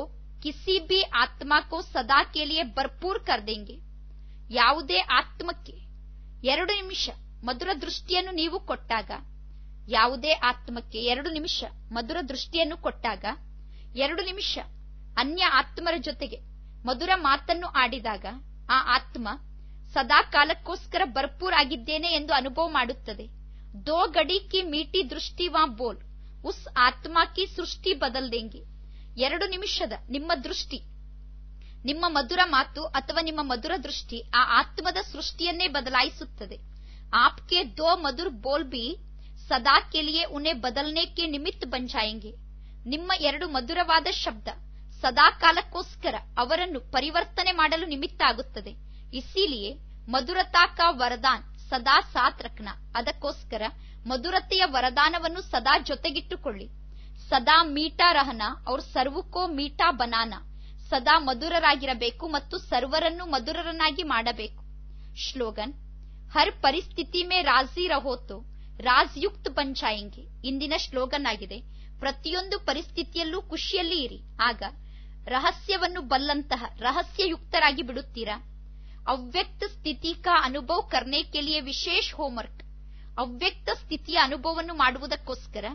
S1: ಕಿಸಿ ಬಿ ಆತ್ಮ ಕೋ ಸದಾ ಕೆ ಭರ್ಪೂರ್ ಕರ್ ದೇಂಗೆ ಯಾವುದೇ ಆತ್ಮಕ್ಕೆ ಎರಡು ನಿಮಿಷ ಮಧುರ ದೃಷ್ಟಿಯನ್ನು ನೀವು ಕೊಟ್ಟಾಗ ಯಾವುದೇ ಆತ್ಮಕ್ಕೆ ಎರಡು ನಿಮಿಷ ಮಧುರ ದೃಷ್ಟಿಯನ್ನು ಕೊಟ್ಟಾಗ ಎರಡು ನಿಮಿಷ ಅನ್ಯ ಆತ್ಮರ ಜೊತೆಗೆ ಮಧುರ ಮಾತನ್ನು ಆಡಿದಾಗ ಆ ಆತ್ಮ ಸದಾ ಕಾಲಕ್ಕೋಸ್ಕರ ಭರ್ಪೂರ್ ಆಗಿದ್ದೇನೆ ಎಂದು ಅನುಭವ ಮಾಡುತ್ತದೆ ದೋ ಗಡಿ ಕಿ ಮೀಟಿ ದೃಷ್ಟಿ ವಾ ಬೋಲ್ ಉಸ್ ಆತ್ಮ ಕಿ ಸೃಷ್ಟಿ ಬದಲ್ದೆಂಗೆ ಎರಡು ನಿಮಿಷದ ನಿಮ್ಮ ದೃಷ್ಟಿ ನಿಮ್ಮ ಮಧುರ ಮಾತು ಅಥವಾ ನಿಮ್ಮ ಮಧುರ ದೃಷ್ಟಿ ಆ ಆತ್ಮದ ಸೃಷ್ಟಿಯನ್ನೇ ಬದಲಾಯಿಸುತ್ತದೆ ಆಪ್ಕೆ ದೋ ಮಧುರ್ ಬೋಲ್ಬಿ ಸದಾ ಕೆಲಿಯೇ ಉನ್ನೆ ಕೆ ನಿಮಿತ್ ಬನ್ ಜಾಯಂಗೆ ನಿಮ್ಮ ಎರಡು ಮಧುರವಾದ ಶಬ್ದ ಸದಾ ಕಾಲಕ್ಕೋಸ್ಕರ ಅವರನ್ನು ಪರಿವರ್ತನೆ ಮಾಡಲು ನಿಮಿತ್ತ ಆಗುತ್ತದೆ ಇಸಿಲಿಯೇ ಮಧುರತಾ ಕಾ ವರದಾನ್ ಸದಾ ಸಾತ್ ರಕ್ನ ಅದಕ್ಕೋಸ್ಕರ ಮಧುರತೆಯ ವರದಾನವನ್ನು ಸದಾ ಜೊತೆಗಿಟ್ಟುಕೊಳ್ಳಿ ಸದಾ ಮೀಟಾ ರಹನ ಅವ್ರ ಸರ್ವಕೋ ಮೀಟಾ ಬನಾನಾ ಸದಾ ಮಧುರರಾಗಿರಬೇಕು ಮತ್ತು ಸರ್ವರನ್ನು ಮಧುರರನ್ನಾಗಿ ಮಾಡಬೇಕು ಶ್ಲೋಗನ್ ಹರ್ ಪರಿಸ್ಥಿತಿ ಮೇ ರಾಜಿ ರಹೋತು ರಾಜ್ ಪಂಚಾಯಂಗೆ ಇಂದಿನ ಶ್ಲೋಗನ್ ಆಗಿದೆ ಪ್ರತಿಯೊಂದು ಪರಿಸ್ಥಿತಿಯಲ್ಲೂ ಖುಷಿಯಲ್ಲಿ ಇರಿ ಆಗ ರಹಸ್ಯವನ್ನು ಬಲ್ಲಂತಹ ರಹಸ್ಯಯುಕ್ತರಾಗಿ ಬಿಡುತ್ತೀರಾ ಅವ್ಯಕ್ತ ಸ್ಥಿತಿ ಕಾ ಅನುಭವ ಕರ್ನೆ ಕೆಲಿಯ ವಿಶೇಷ ಹೋಮ್ವರ್ಕ್ ಅವ್ಯಕ್ತ ಸ್ಥಿತಿಯ ಅನುಭವವನ್ನು ಮಾಡುವುದಕ್ಕೋಸ್ಕರ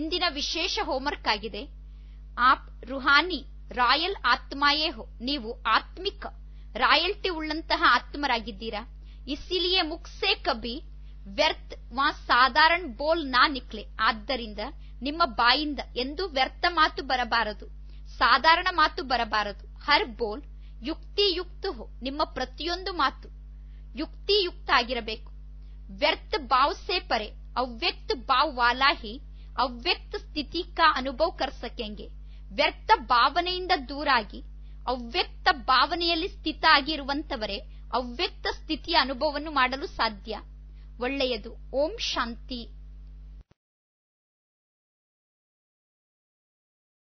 S1: ಇಂದಿನ ವಿಶೇಷ ಹೋಮ್ವರ್ಕ್ ಆಗಿದೆ ಆಪ್ ರುಹಾನಿ ರಾಯಲ್ ಆತ್ಮಾಯೇ ಹೋ ನೀವು ಆತ್ಮಿಕ ರಾಯಲ್ಟಿ ಉಳ್ಳಂತಹ ಆತ್ಮರಾಗಿದ್ದೀರಾ ಇಸಿಲಿಯೇ ಮುಕ್ಸೆ ಕಬಿ ವ್ಯರ್ಥ ವಾ ಸಾಧಾರಣ ಬೋಲ್ ನಾ ನಿಕ್ಲೆ ಆದ್ದರಿಂದ ನಿಮ್ಮ ಬಾಯಿಂದ ಎಂದು ವ್ಯರ್ಥ ಮಾತು ಬರಬಾರದು ಸಾಧಾರಣ ಮಾತು ಬರಬಾರದು ಹರ್ ಬೋಲ್ ಯುಕ್ತಿಯುಕ್ತ ಹೋ ನಿಮ್ಮ ಪ್ರತಿಯೊಂದು ಮಾತು ಯುಕ್ತಿಯುಕ್ತ ಆಗಿರಬೇಕು ವ್ಯರ್ಥ ಬಾವ್ ಸೇ ಪರೆ ಅವ್ಯಕ್ತ ಬಾವ್ ವಾಲಾಹಿ ಹಿ ಅವ್ಯಕ್ತ ಸ್ಥಿತಿ ಕಾ ಅನುಭವ ಕರ್ಸಕೆಂಗೆ ವ್ಯರ್ಥ ಭಾವನೆಯಿಂದ ದೂರಾಗಿ ಅವ್ಯಕ್ತ ಭಾವನೆಯಲ್ಲಿ ಸ್ಥಿತ ಆಗಿರುವಂತವರೇ ಅವ್ಯಕ್ತ ಸ್ಥಿತಿಯ ಅನುಭವವನ್ನು ಮಾಡಲು ಸಾಧ್ಯ ಒಳ್ಳೆಯದು ಓಂ ಶಾಂತಿ